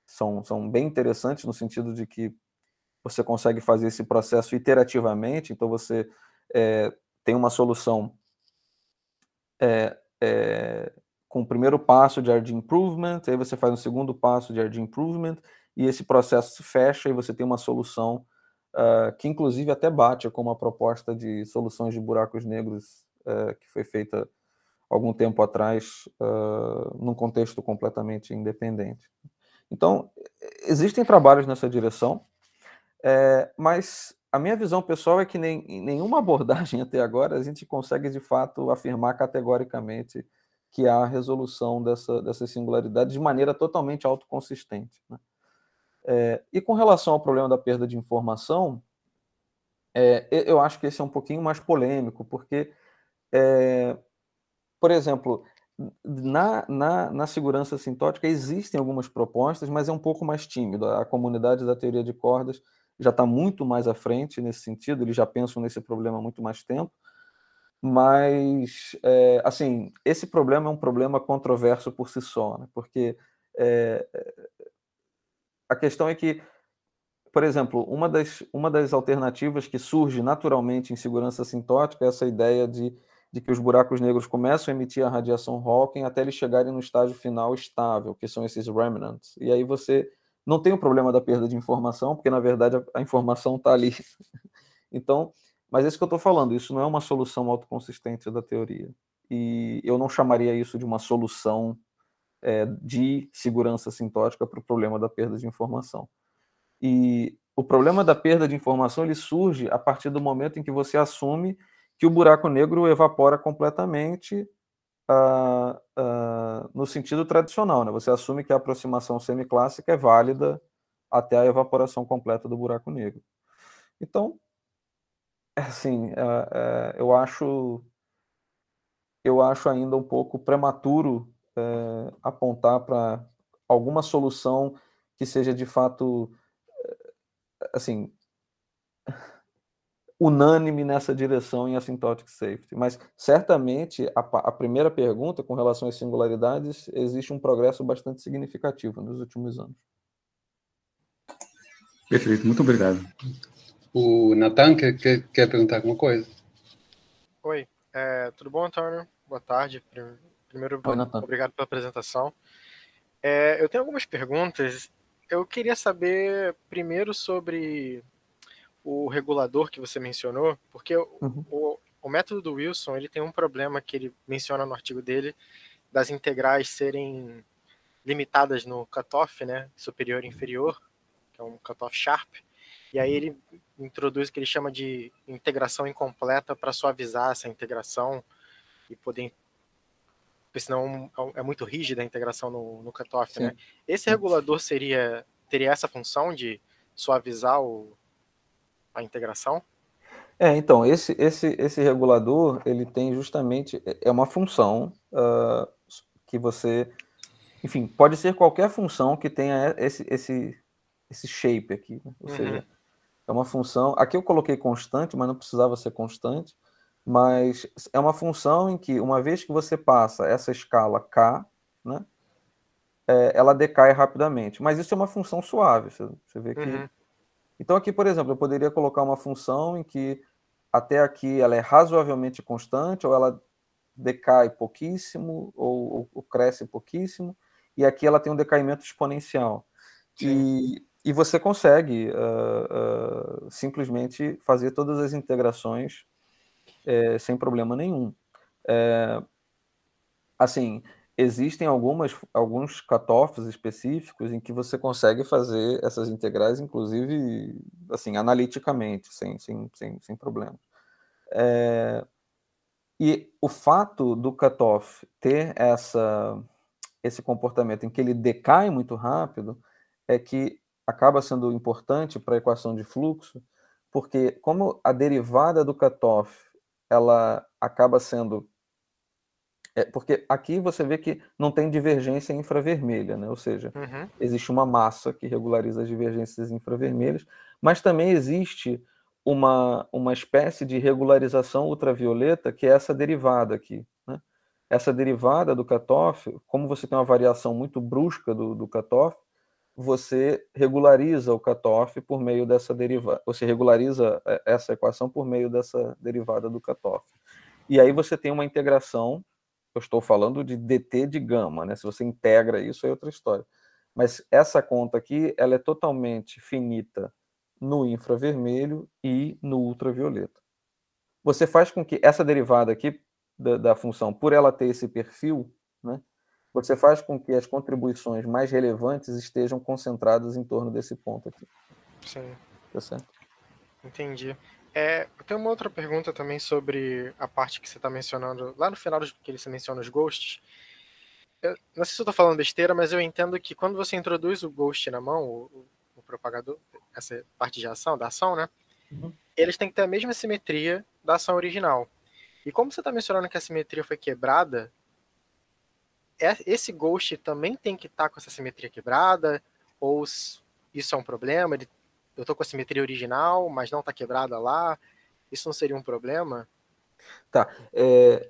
são, são bem interessantes no sentido de que você consegue fazer esse processo iterativamente, então você é, tem uma solução é, é, com o primeiro passo de RD Improvement, aí você faz um segundo passo de RD Improvement, e esse processo se fecha e você tem uma solução uh, que inclusive até bate com uma proposta de soluções de buracos negros uh, que foi feita algum tempo atrás, uh, num contexto completamente independente. Então, existem trabalhos nessa direção, é, mas a minha visão pessoal é que nem, em nenhuma abordagem até agora a gente consegue de fato afirmar categoricamente que há a resolução dessa, singularidade de maneira totalmente autoconsistente. Né? É, e com relação ao problema da perda de informação, é, eu acho que esse é um pouquinho mais polêmico, porque, é, por exemplo, na, na, na, segurança sintótica existem algumas propostas, mas é um pouco mais tímido. A comunidade da teoria de cordas já está muito mais à frente nesse sentido, eles já pensam nesse problema há muito mais tempo. Mas, é, assim, esse problema é um problema controverso por si só, né? porque é, a questão é que, por exemplo, uma das, uma das alternativas que surge naturalmente em segurança sintótica é essa ideia de, de que os buracos negros começam a emitir a radiação Hawking até eles chegarem no estágio final estável, que são esses remnants. E aí você não tem o problema da perda de informação, porque na verdade a, a informação está ali. então, mas é isso que eu estou falando, isso não é uma solução autoconsistente da teoria. E eu não chamaria isso de uma solução é, de segurança sintótica para o problema da perda de informação. E o problema da perda de informação ele surge a partir do momento em que você assume que o buraco negro evapora completamente ah, ah, no sentido tradicional. Né? Você assume que a aproximação semiclássica é válida até a evaporação completa do buraco negro. Então, é assim, é, é, eu acho eu acho ainda um pouco prematuro é, apontar para alguma solução que seja de fato eh, assim unânime nessa direção em asymptotic safety. Mas certamente a, a, primeira pergunta com relação às singularidades existe um progresso bastante significativo nos últimos anos.
Perfeito, muito obrigado.
O Natan quer, quer, quer perguntar alguma coisa?
Oi, é, tudo bom, Antônio? Boa tarde. Primeiro, Oi, obrigado pela apresentação. É, eu tenho algumas perguntas. Eu queria saber primeiro sobre o regulador que você mencionou, porque uhum. o, o método do Wilson ele tem um problema que ele menciona no artigo dele das integrais serem limitadas no cutoff, né, superior e inferior, que é um cutoff sharp. E aí uhum. ele introduz o que ele chama de integração incompleta para suavizar essa integração e poder porque senão é, é, é muito rígida a integração no, no cutoff, né? Sim. né? Esse regulador seria teria essa função de suavizar o, a integração?
É, então esse esse esse regulador ele tem justamente é, é uma função uh, que você, enfim, pode ser qualquer função que tenha esse esse esse shape aqui, né? ou uhum. seja, é uma função. Aqui eu coloquei constante, mas não precisava ser constante mas é uma função em que, uma vez que você passa essa escala k, né, é, ela decai rapidamente. Mas isso é uma função suave, você, você vê que... Uhum. Então aqui, por exemplo, eu poderia colocar uma função em que até aqui ela é razoavelmente constante, ou ela decai pouquíssimo, ou, ou, ou cresce pouquíssimo, e aqui ela tem um decaimento exponencial. E, e você consegue uh, uh, simplesmente fazer todas as integrações é, sem problema nenhum. É, assim, existem algumas, alguns cutoffs específicos em que você consegue fazer essas integrais, inclusive, assim, analiticamente, sem, sem, sem, sem problema. É, e o fato do cutoff ter essa, esse comportamento em que ele decai muito rápido é que acaba sendo importante para a equação de fluxo, porque como a derivada do cutoff ela acaba sendo. É, porque aqui você vê que não tem divergência infravermelha, né? ou seja, uhum. existe uma massa que regulariza as divergências infravermelhas, mas também existe uma, uma espécie de regularização ultravioleta que é essa derivada aqui. Né? Essa derivada do cutoff, como você tem uma variação muito brusca do, do cutoff, você regulariza o cutoff por meio dessa derivada, você regulariza é, essa equação por meio dessa derivada do cutoff. E aí você tem uma integração, eu estou falando de dt de gama, né? Se você integra isso é outra história. Mas essa conta aqui, ela é totalmente finita no infravermelho e no ultravioleta. Você faz com que essa derivada aqui da, da função, por ela ter esse perfil, né? você faz com que as contribuições mais relevantes estejam concentradas em torno desse ponto aqui. Sim. Tá certo?
Entendi. É, tem uma outra pergunta também sobre a parte que você está mencionando, lá no final que ele menciona os ghosts. Eu, não sei se eu estou falando besteira, mas eu entendo que quando você introduz o ghost na mão, o, o propagador, essa parte de ação, da ação, né? Uhum. Eles têm que ter a mesma simetria da ação original. E como você está mencionando que a simetria foi quebrada é, esse Ghost também tem que estar tá com essa simetria quebrada? Ou isso é um problema? eu estou com a simetria original, mas não está quebrada lá? Isso não seria um problema?
Tá. É,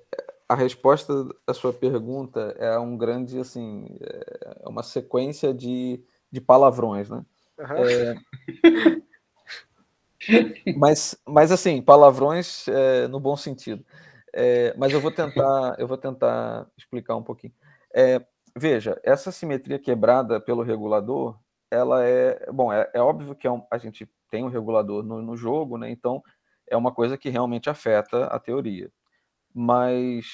a resposta à sua pergunta é um grande, assim, é uma sequência de, de palavrões, né? Uhum. É... mas, mas, assim, palavrões é, no bom sentido. É, mas eu vou tentar, eu vou tentar explicar um pouquinho. É, veja, essa simetria quebrada pelo regulador, ela é. Bom, é, é óbvio que é um, a gente tem um regulador no, no jogo, né? Então é uma coisa que realmente afeta a teoria. Mas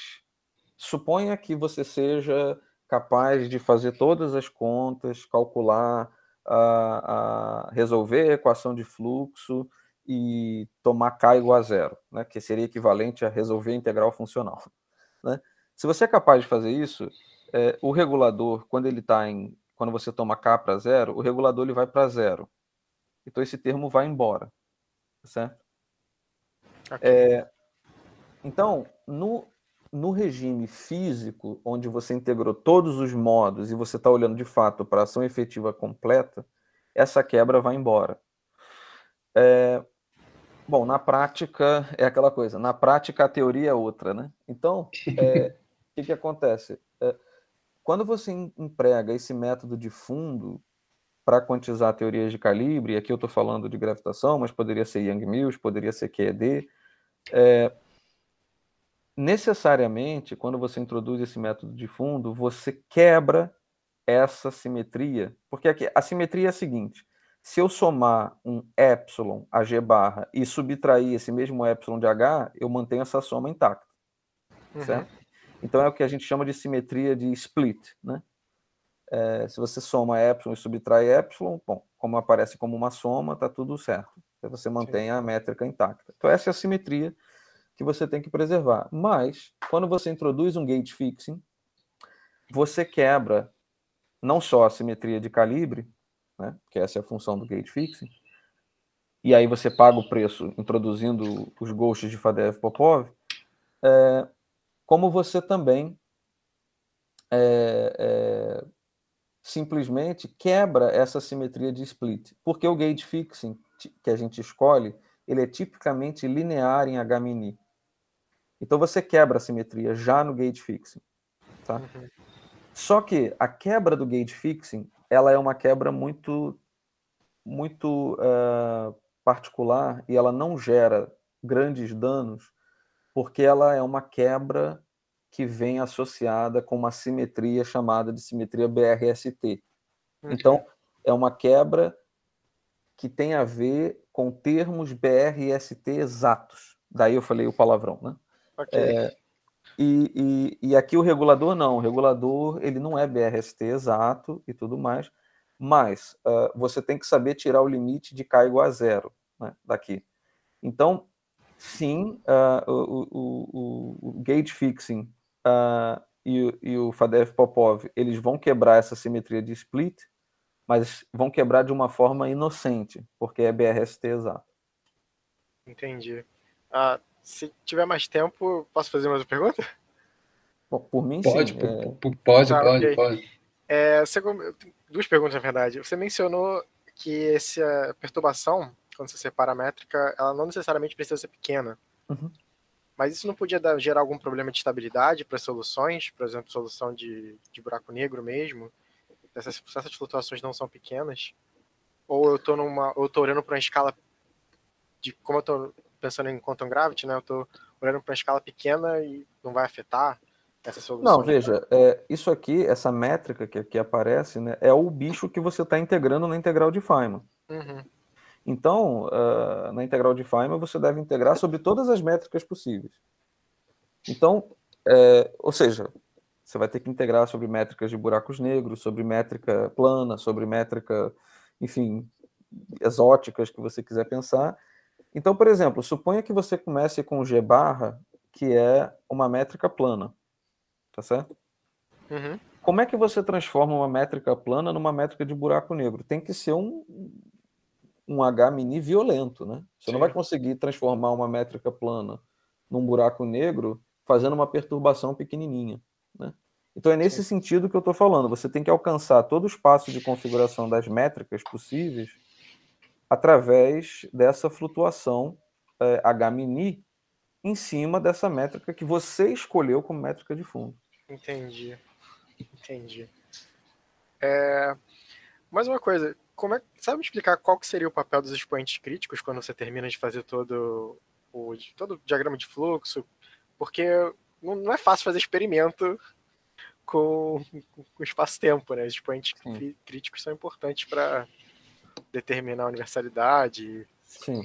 suponha que você seja capaz de fazer todas as contas, calcular, a, a resolver a equação de fluxo e tomar k igual a zero, né? que seria equivalente a resolver a integral funcional. Né? Se você é capaz de fazer isso, é, o regulador, quando ele está em. Quando você toma K para zero, o regulador ele vai para zero. Então esse termo vai embora. Tá certo? É, então, no, no regime físico, onde você integrou todos os modos e você está olhando de fato para a ação efetiva completa, essa quebra vai embora. É, bom, na prática é aquela coisa, na prática a teoria é outra, né? Então, o é, que, que acontece? É, quando você emprega esse método de fundo para quantizar teorias de calibre, aqui eu estou falando de gravitação, mas poderia ser Young-Mills, poderia ser QED, é, necessariamente, quando você introduz esse método de fundo, você quebra essa simetria, porque aqui, a simetria é a seguinte, se eu somar um epsilon a g barra e subtrair esse mesmo epsilon de h, eu mantenho essa soma intacta, uhum. certo? Então é o que a gente chama de simetria de split, né? É, se você soma epsilon e subtrai epsilon, bom, como aparece como uma soma, está tudo certo. você mantém Sim. a métrica intacta. Então essa é a simetria que você tem que preservar. Mas quando você introduz um gate fixing, você quebra não só a simetria de calibre, né, que essa é a função do gate fixing, e aí você paga o preço introduzindo os ghosts de Fadev Popov, é, como você também é, é, simplesmente quebra essa simetria de split, porque o gate fixing que a gente escolhe, ele é tipicamente linear em HMNI. Então você quebra a simetria já no gate fixing, tá? Uhum. Só que a quebra do gate fixing, ela é uma quebra muito, muito uh, particular e ela não gera grandes danos porque ela é uma quebra que vem associada com uma simetria chamada de simetria BRST. Então, é uma quebra que tem a ver com termos BRST exatos. Daí eu falei o palavrão, né? Okay. É, e, e, e, aqui o regulador não, o regulador ele não é BRST exato e tudo mais, mas uh, você tem que saber tirar o limite de k igual a zero né, daqui. Então, sim, uh, o, o, o, gate fixing uh, e, e, o Fadev Popov, eles vão quebrar essa simetria de split, mas vão quebrar de uma forma inocente, porque é BRST exato.
Entendi. Uh, se tiver mais tempo, posso fazer mais uma pergunta?
Bom, por mim, pode, sim.
É... Pode, tá, pode, ah, okay. pode.
É, você, duas perguntas, na verdade. Você mencionou que essa perturbação quando você separa a métrica, ela não necessariamente precisa ser pequena. Uhum. Mas isso não podia dar, gerar algum problema de estabilidade para soluções, por exemplo, solução de, de buraco negro mesmo, essas, essas flutuações não são pequenas. Ou eu estou numa, eu tô olhando para uma escala de como eu estou pensando em quantum gravity, né? Eu estou olhando para uma escala pequena e não vai afetar essa solução. Não, veja,
é, isso aqui, essa métrica que aqui aparece, né, é o bicho que você está integrando na integral de Feynman. Uhum. Então, uh, na integral de Feynman, você deve integrar sobre todas as métricas possíveis. Então, é, ou seja, você vai ter que integrar sobre métricas de buracos negros, sobre métrica plana, sobre métrica, enfim, exóticas que você quiser pensar. Então, por exemplo, suponha que você comece com G barra, que é uma métrica plana, tá certo? Uhum. Como é que você transforma uma métrica plana numa métrica de buraco negro? Tem que ser um, um H-mini violento, né? Você Sim. não vai conseguir transformar uma métrica plana num buraco negro fazendo uma perturbação pequenininha, né? Então é nesse Sim. sentido que eu estou falando. Você tem que alcançar todo o espaço de configuração das métricas possíveis através dessa flutuação é, eh, H-mini em cima dessa métrica que você escolheu como métrica de fundo.
Entendi, entendi. É... Mais uma coisa, como é, sabe me explicar qual que seria o papel dos expoentes críticos quando você termina de fazer todo o, todo o diagrama de fluxo? Porque não, não é fácil fazer experimento com, com espaço-tempo, né? Os expoentes Sim. críticos são importantes para determinar a universalidade.
Sim.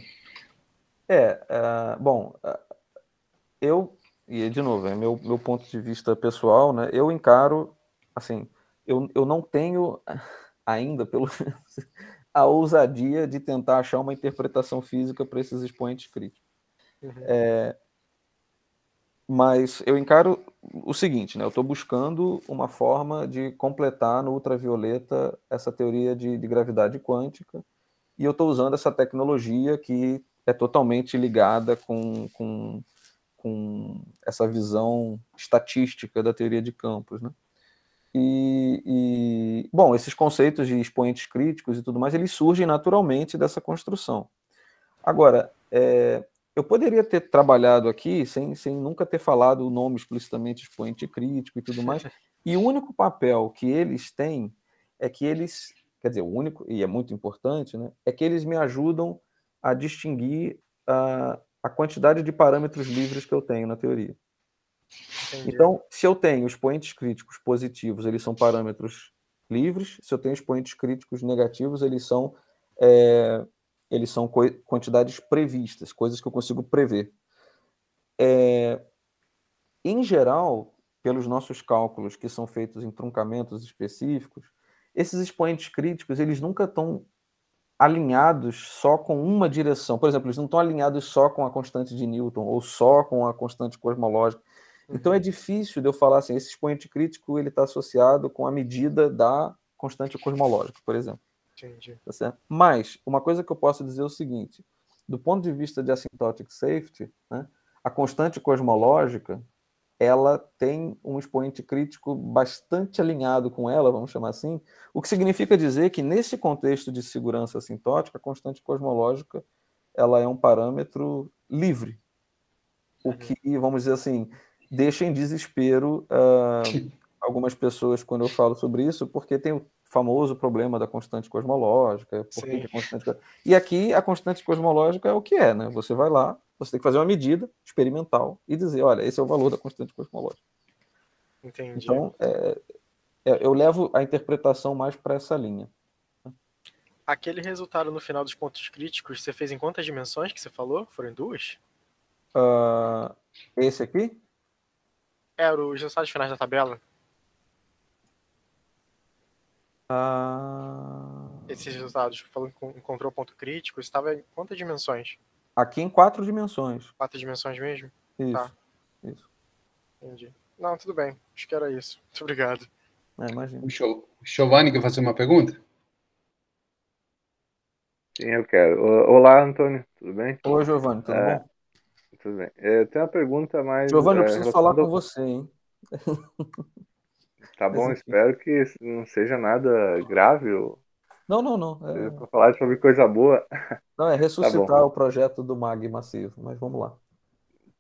É, uh, bom, é, eu, e de novo, é meu, meu ponto de vista pessoal, né? Eu encaro, assim, eu, eu não tenho ainda, pelo menos, a ousadia de tentar achar uma interpretação física para esses expoentes críticos. Uhum. É, mas eu encaro o seguinte, né? Eu estou buscando uma forma de completar no ultravioleta essa teoria de, de gravidade quântica e eu estou usando essa tecnologia que é totalmente ligada com, com, com essa visão estatística da teoria de campos, né? E, e, bom, esses conceitos de expoentes críticos e tudo mais, eles surgem naturalmente dessa construção. Agora, é, eu poderia ter trabalhado aqui sem, sem nunca ter falado o nome explicitamente expoente crítico e tudo mais, e o único papel que eles têm é que eles, quer dizer, o único, e é muito importante, né, é que eles me ajudam a distinguir a, a quantidade de parâmetros livres que eu tenho na teoria. Entendi. Então, se eu tenho os poentes críticos positivos, eles são parâmetros livres. Se eu tenho os poentes críticos negativos, eles são é, eles são quantidades previstas, coisas que eu consigo prever. É, em geral, pelos nossos cálculos que são feitos em truncamentos específicos, esses expoentes críticos eles nunca estão alinhados só com uma direção. Por exemplo, eles não estão alinhados só com a constante de Newton ou só com a constante cosmológica então é difícil de eu falar assim, esse expoente crítico ele está associado com a medida da constante cosmológica, por exemplo. Entendi. Tá certo? Mas uma coisa que eu posso dizer é o seguinte, do ponto de vista de asymptotic safety, né, a constante cosmológica ela tem um expoente crítico bastante alinhado com ela, vamos chamar assim, o que significa dizer que nesse contexto de segurança assintótica, a constante cosmológica ela é um parâmetro livre. O uhum. que, vamos dizer assim, deixa em desespero uh, algumas pessoas quando eu falo sobre isso, porque tem o famoso problema da constante cosmológica, constante... E aqui a constante cosmológica é o que é, né? Você vai lá, você tem que fazer uma medida experimental e dizer, olha, esse é o valor da constante cosmológica.
Entendi. Então,
é, é eu levo a interpretação mais para essa linha.
Aquele resultado no final dos pontos críticos, você fez em quantas dimensões que você falou? Foram duas?
Uh, esse aqui?
Era os resultados finais da tabela?
Ah.
Esses resultados, tipo, falando que encontrou ponto crítico, estava em quantas dimensões?
Aqui em quatro dimensões.
Quatro dimensões mesmo? Isso. Tá. Isso. Entendi. Não, tudo bem. Acho que era isso. Muito
obrigado. É, imagina. O Giovanni quer fazer uma pergunta?
Sim, eu quero. Olá, Antônio. Tudo bem? Oi, Giovanni. Tudo é... bom? tudo bem. É, tem uma pergunta mais. Giovanni, eu é, preciso falar do... com
você, hein?
Tá bom, Mas, espero que não seja nada grave. Ou... Não, não, não. É... Para falar sobre coisa boa. Não, é tá ressuscitar tá
o projeto do Mag Massivo, mas vamos lá.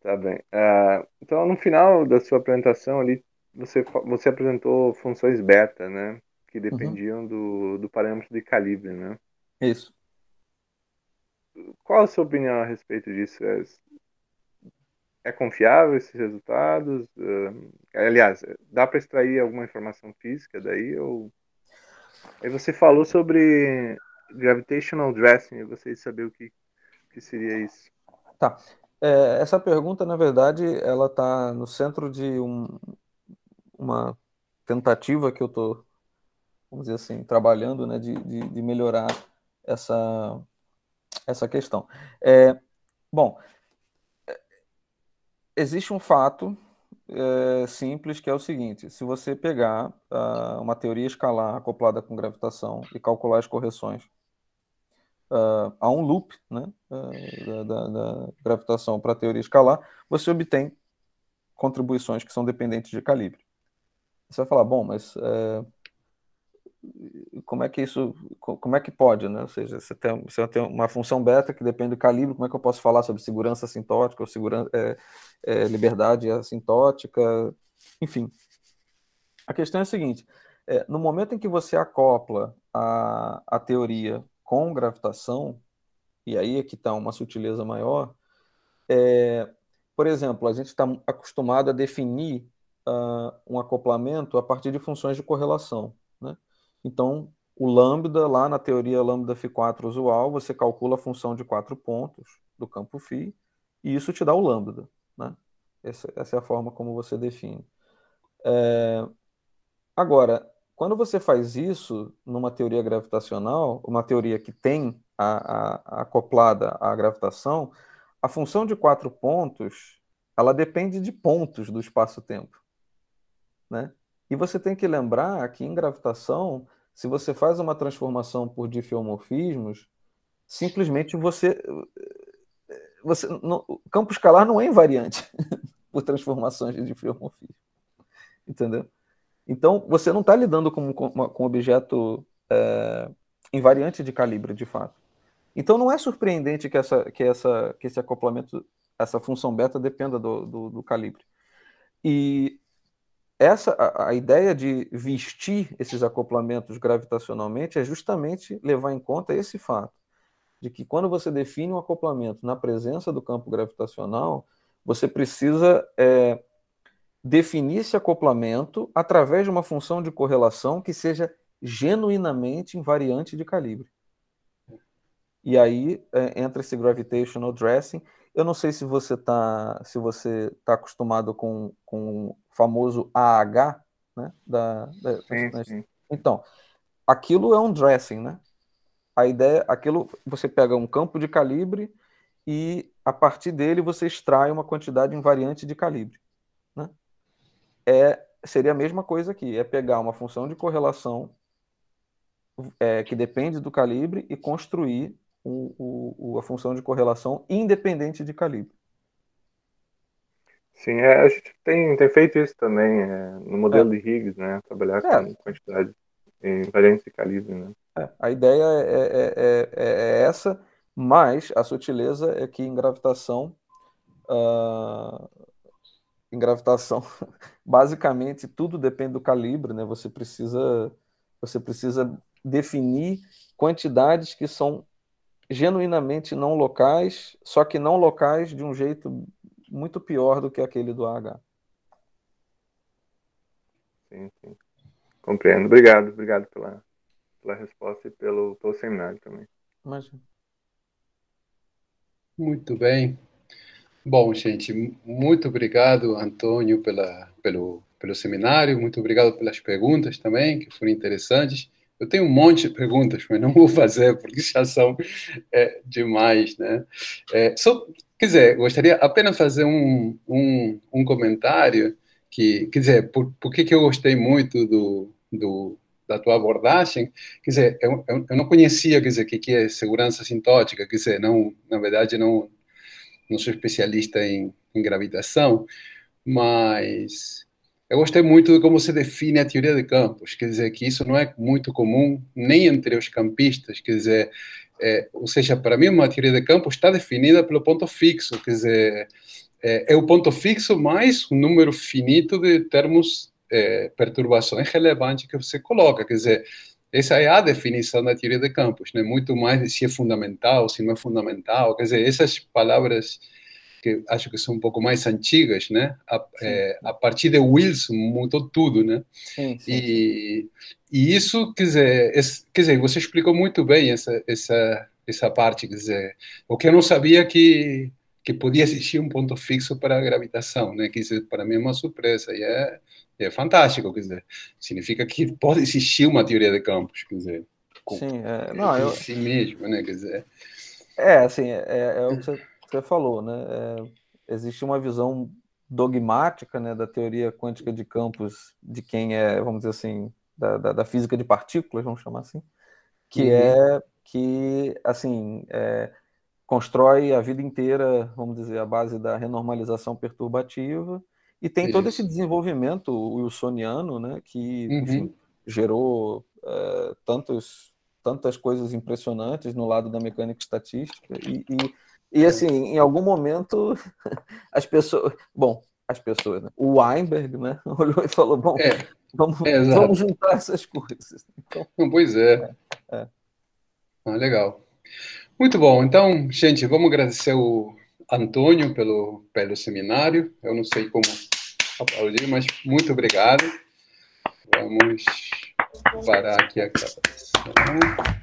Tá bem. Uh, então, no final da sua apresentação ali, você, você apresentou funções beta, né? Que uhum. dependiam uhum. do, do parâmetro de calibre, né? Isso. Qual a sua opinião a respeito disso? É, é confiável esses resultados? Uh, aliás, dá para extrair alguma informação física daí? Ou... Aí você falou sobre gravitational dressing, eu gostaria de saber o que, que seria isso. Tá. É,
essa pergunta, na verdade, ela está no centro de um, uma tentativa que eu estou, vamos dizer assim, trabalhando né, de, de, de melhorar essa, essa questão. É, bom, existe um fato é, simples que é o seguinte: se você pegar uh, uma teoria escalar acoplada com gravitação e calcular as correções, uh, um loop né, uh, da, da, da, gravitação para a teoria escalar, você obtém contribuições que são dependentes de calibre. Você vai falar, bom, mas uh, como é que isso, como é que pode, né? Ou seja, você tem, você tem uma função beta que depende do calibre, como é que eu posso falar sobre segurança assintótica ou segurança, é, é, liberdade assintótica, enfim. A questão é a seguinte, é, no momento em que você acopla a, a teoria com gravitação, e aí é que está uma sutileza maior, é, por exemplo, a gente está acostumado a definir uh, um acoplamento a partir de funções de correlação. Então, o lambda, lá na teoria lambda Φ4 usual, você calcula a função de quatro pontos do campo φ, e isso te dá o lambda. Né? Essa, essa é a forma como você define. É... Agora, quando você faz isso numa teoria gravitacional, uma teoria que tem a, a, acoplada à gravitação, a função de quatro pontos, ela depende de pontos do espaço-tempo. Né? E você tem que lembrar que em gravitação se você faz uma transformação por difiomorfismos, simplesmente você. você o campo escalar não é invariante por transformações de difeomorfismo, Entendeu? Então, você não está lidando com, com, com objeto é, invariante de calibre, de fato. Então, não é surpreendente que, essa, que, essa, que esse acoplamento, essa função beta, dependa do, do, do calibre. E essa a, a, ideia de vestir esses acoplamentos gravitacionalmente é justamente levar em conta esse fato de que quando você define um acoplamento na presença do campo gravitacional, você precisa é, definir esse acoplamento através de uma função de correlação que seja genuinamente invariante de calibre. E aí é, entra esse gravitational dressing. Eu não sei se você está se você tá acostumado com, com famoso AH, né? Da, da sim. Então, aquilo é um dressing, né? A ideia, aquilo, você pega um campo de calibre e a partir dele você extrai uma quantidade invariante de calibre, né? É seria a mesma coisa aqui, é pegar uma função de correlação é, que depende do calibre e construir o, o, a função de correlação independente de calibre.
Sim, é, a gente tem, tem feito isso também é, no modelo é. de Higgs, né? Trabalhar é. com quantidade em variância de calibre, né?
É, a ideia é, é, essa, mas a sutileza é que em gravitação, uh, em gravitação, basicamente tudo depende do calibre, né? Você precisa, você precisa definir quantidades que são genuinamente não locais, só que não locais de um jeito muito pior do que aquele do AH.
Sim, sim. Compreendo. Obrigado, obrigado pela, pela resposta e pelo, pelo seminário também.
Imagina. Muito bem. Bom, gente, muito obrigado, Antônio, pela, pelo, pelo seminário, muito obrigado pelas perguntas também, que foram interessantes. Eu tenho um monte de perguntas, mas não vou fazer, porque já são é, demais, né? É, só, quer dizer, gostaria apenas fazer um, um, um comentário, que, quer dizer, por, por que, que eu gostei muito do, do, da tua abordagem, quer dizer, eu, eu, eu não conhecia, quer dizer, o que, que é segurança sintótica, quer dizer, não, na verdade, não, não sou especialista em, em gravitação, mas eu gostei muito de como você define a teoria de campos, quer dizer, que isso não é muito comum nem entre os campistas, quer dizer, é, ou seja, para mim uma teoria de campos está definida pelo ponto fixo, quer dizer, é, é o ponto fixo mais um número finito de termos, é, perturbações relevantes que você coloca, quer dizer, essa é a definição da teoria de campos, né? muito mais de se é fundamental, se não é fundamental, quer dizer, essas palavras que acho que são um pouco mais antigas, né? A, é, a partir de Wilson mudou tudo, né? Sim, sim. E, e isso, quer dizer, esse, quer dizer, você explicou muito bem essa, essa, essa parte, quer dizer, o que eu não sabia que que podia existir um ponto fixo para a gravitação, né? Que isso para mim é uma surpresa e é, é fantástico, quer dizer, significa que pode existir uma teoria de campos, quer dizer, com, Sim, é, é não, é, eu... si mesmo, né? Quer dizer,
é assim, é, é o que você você falou, né? É, existe uma visão dogmática né, da teoria quântica de campos de quem é, vamos dizer assim, da, da, da física de partículas, vamos chamar assim, que uhum. é que, assim, é, constrói a vida inteira, vamos dizer, a base da renormalização perturbativa, e tem todo esse desenvolvimento wilsoniano, né, que uhum. enfim, gerou é, tantos, tantas coisas impressionantes no lado da mecânica estatística, e, e e assim, em algum momento, as pessoas. Bom, as pessoas, né? O Weinberg, né? Olhou e falou: bom, é, vamos, é, vamos juntar essas coisas.
Então, pois é. é. Ah, legal. Muito bom. Então, gente, vamos agradecer o Antônio pelo, pelo seminário. Eu não sei como aplaudir, mas muito obrigado. Vamos parar aqui a gravação.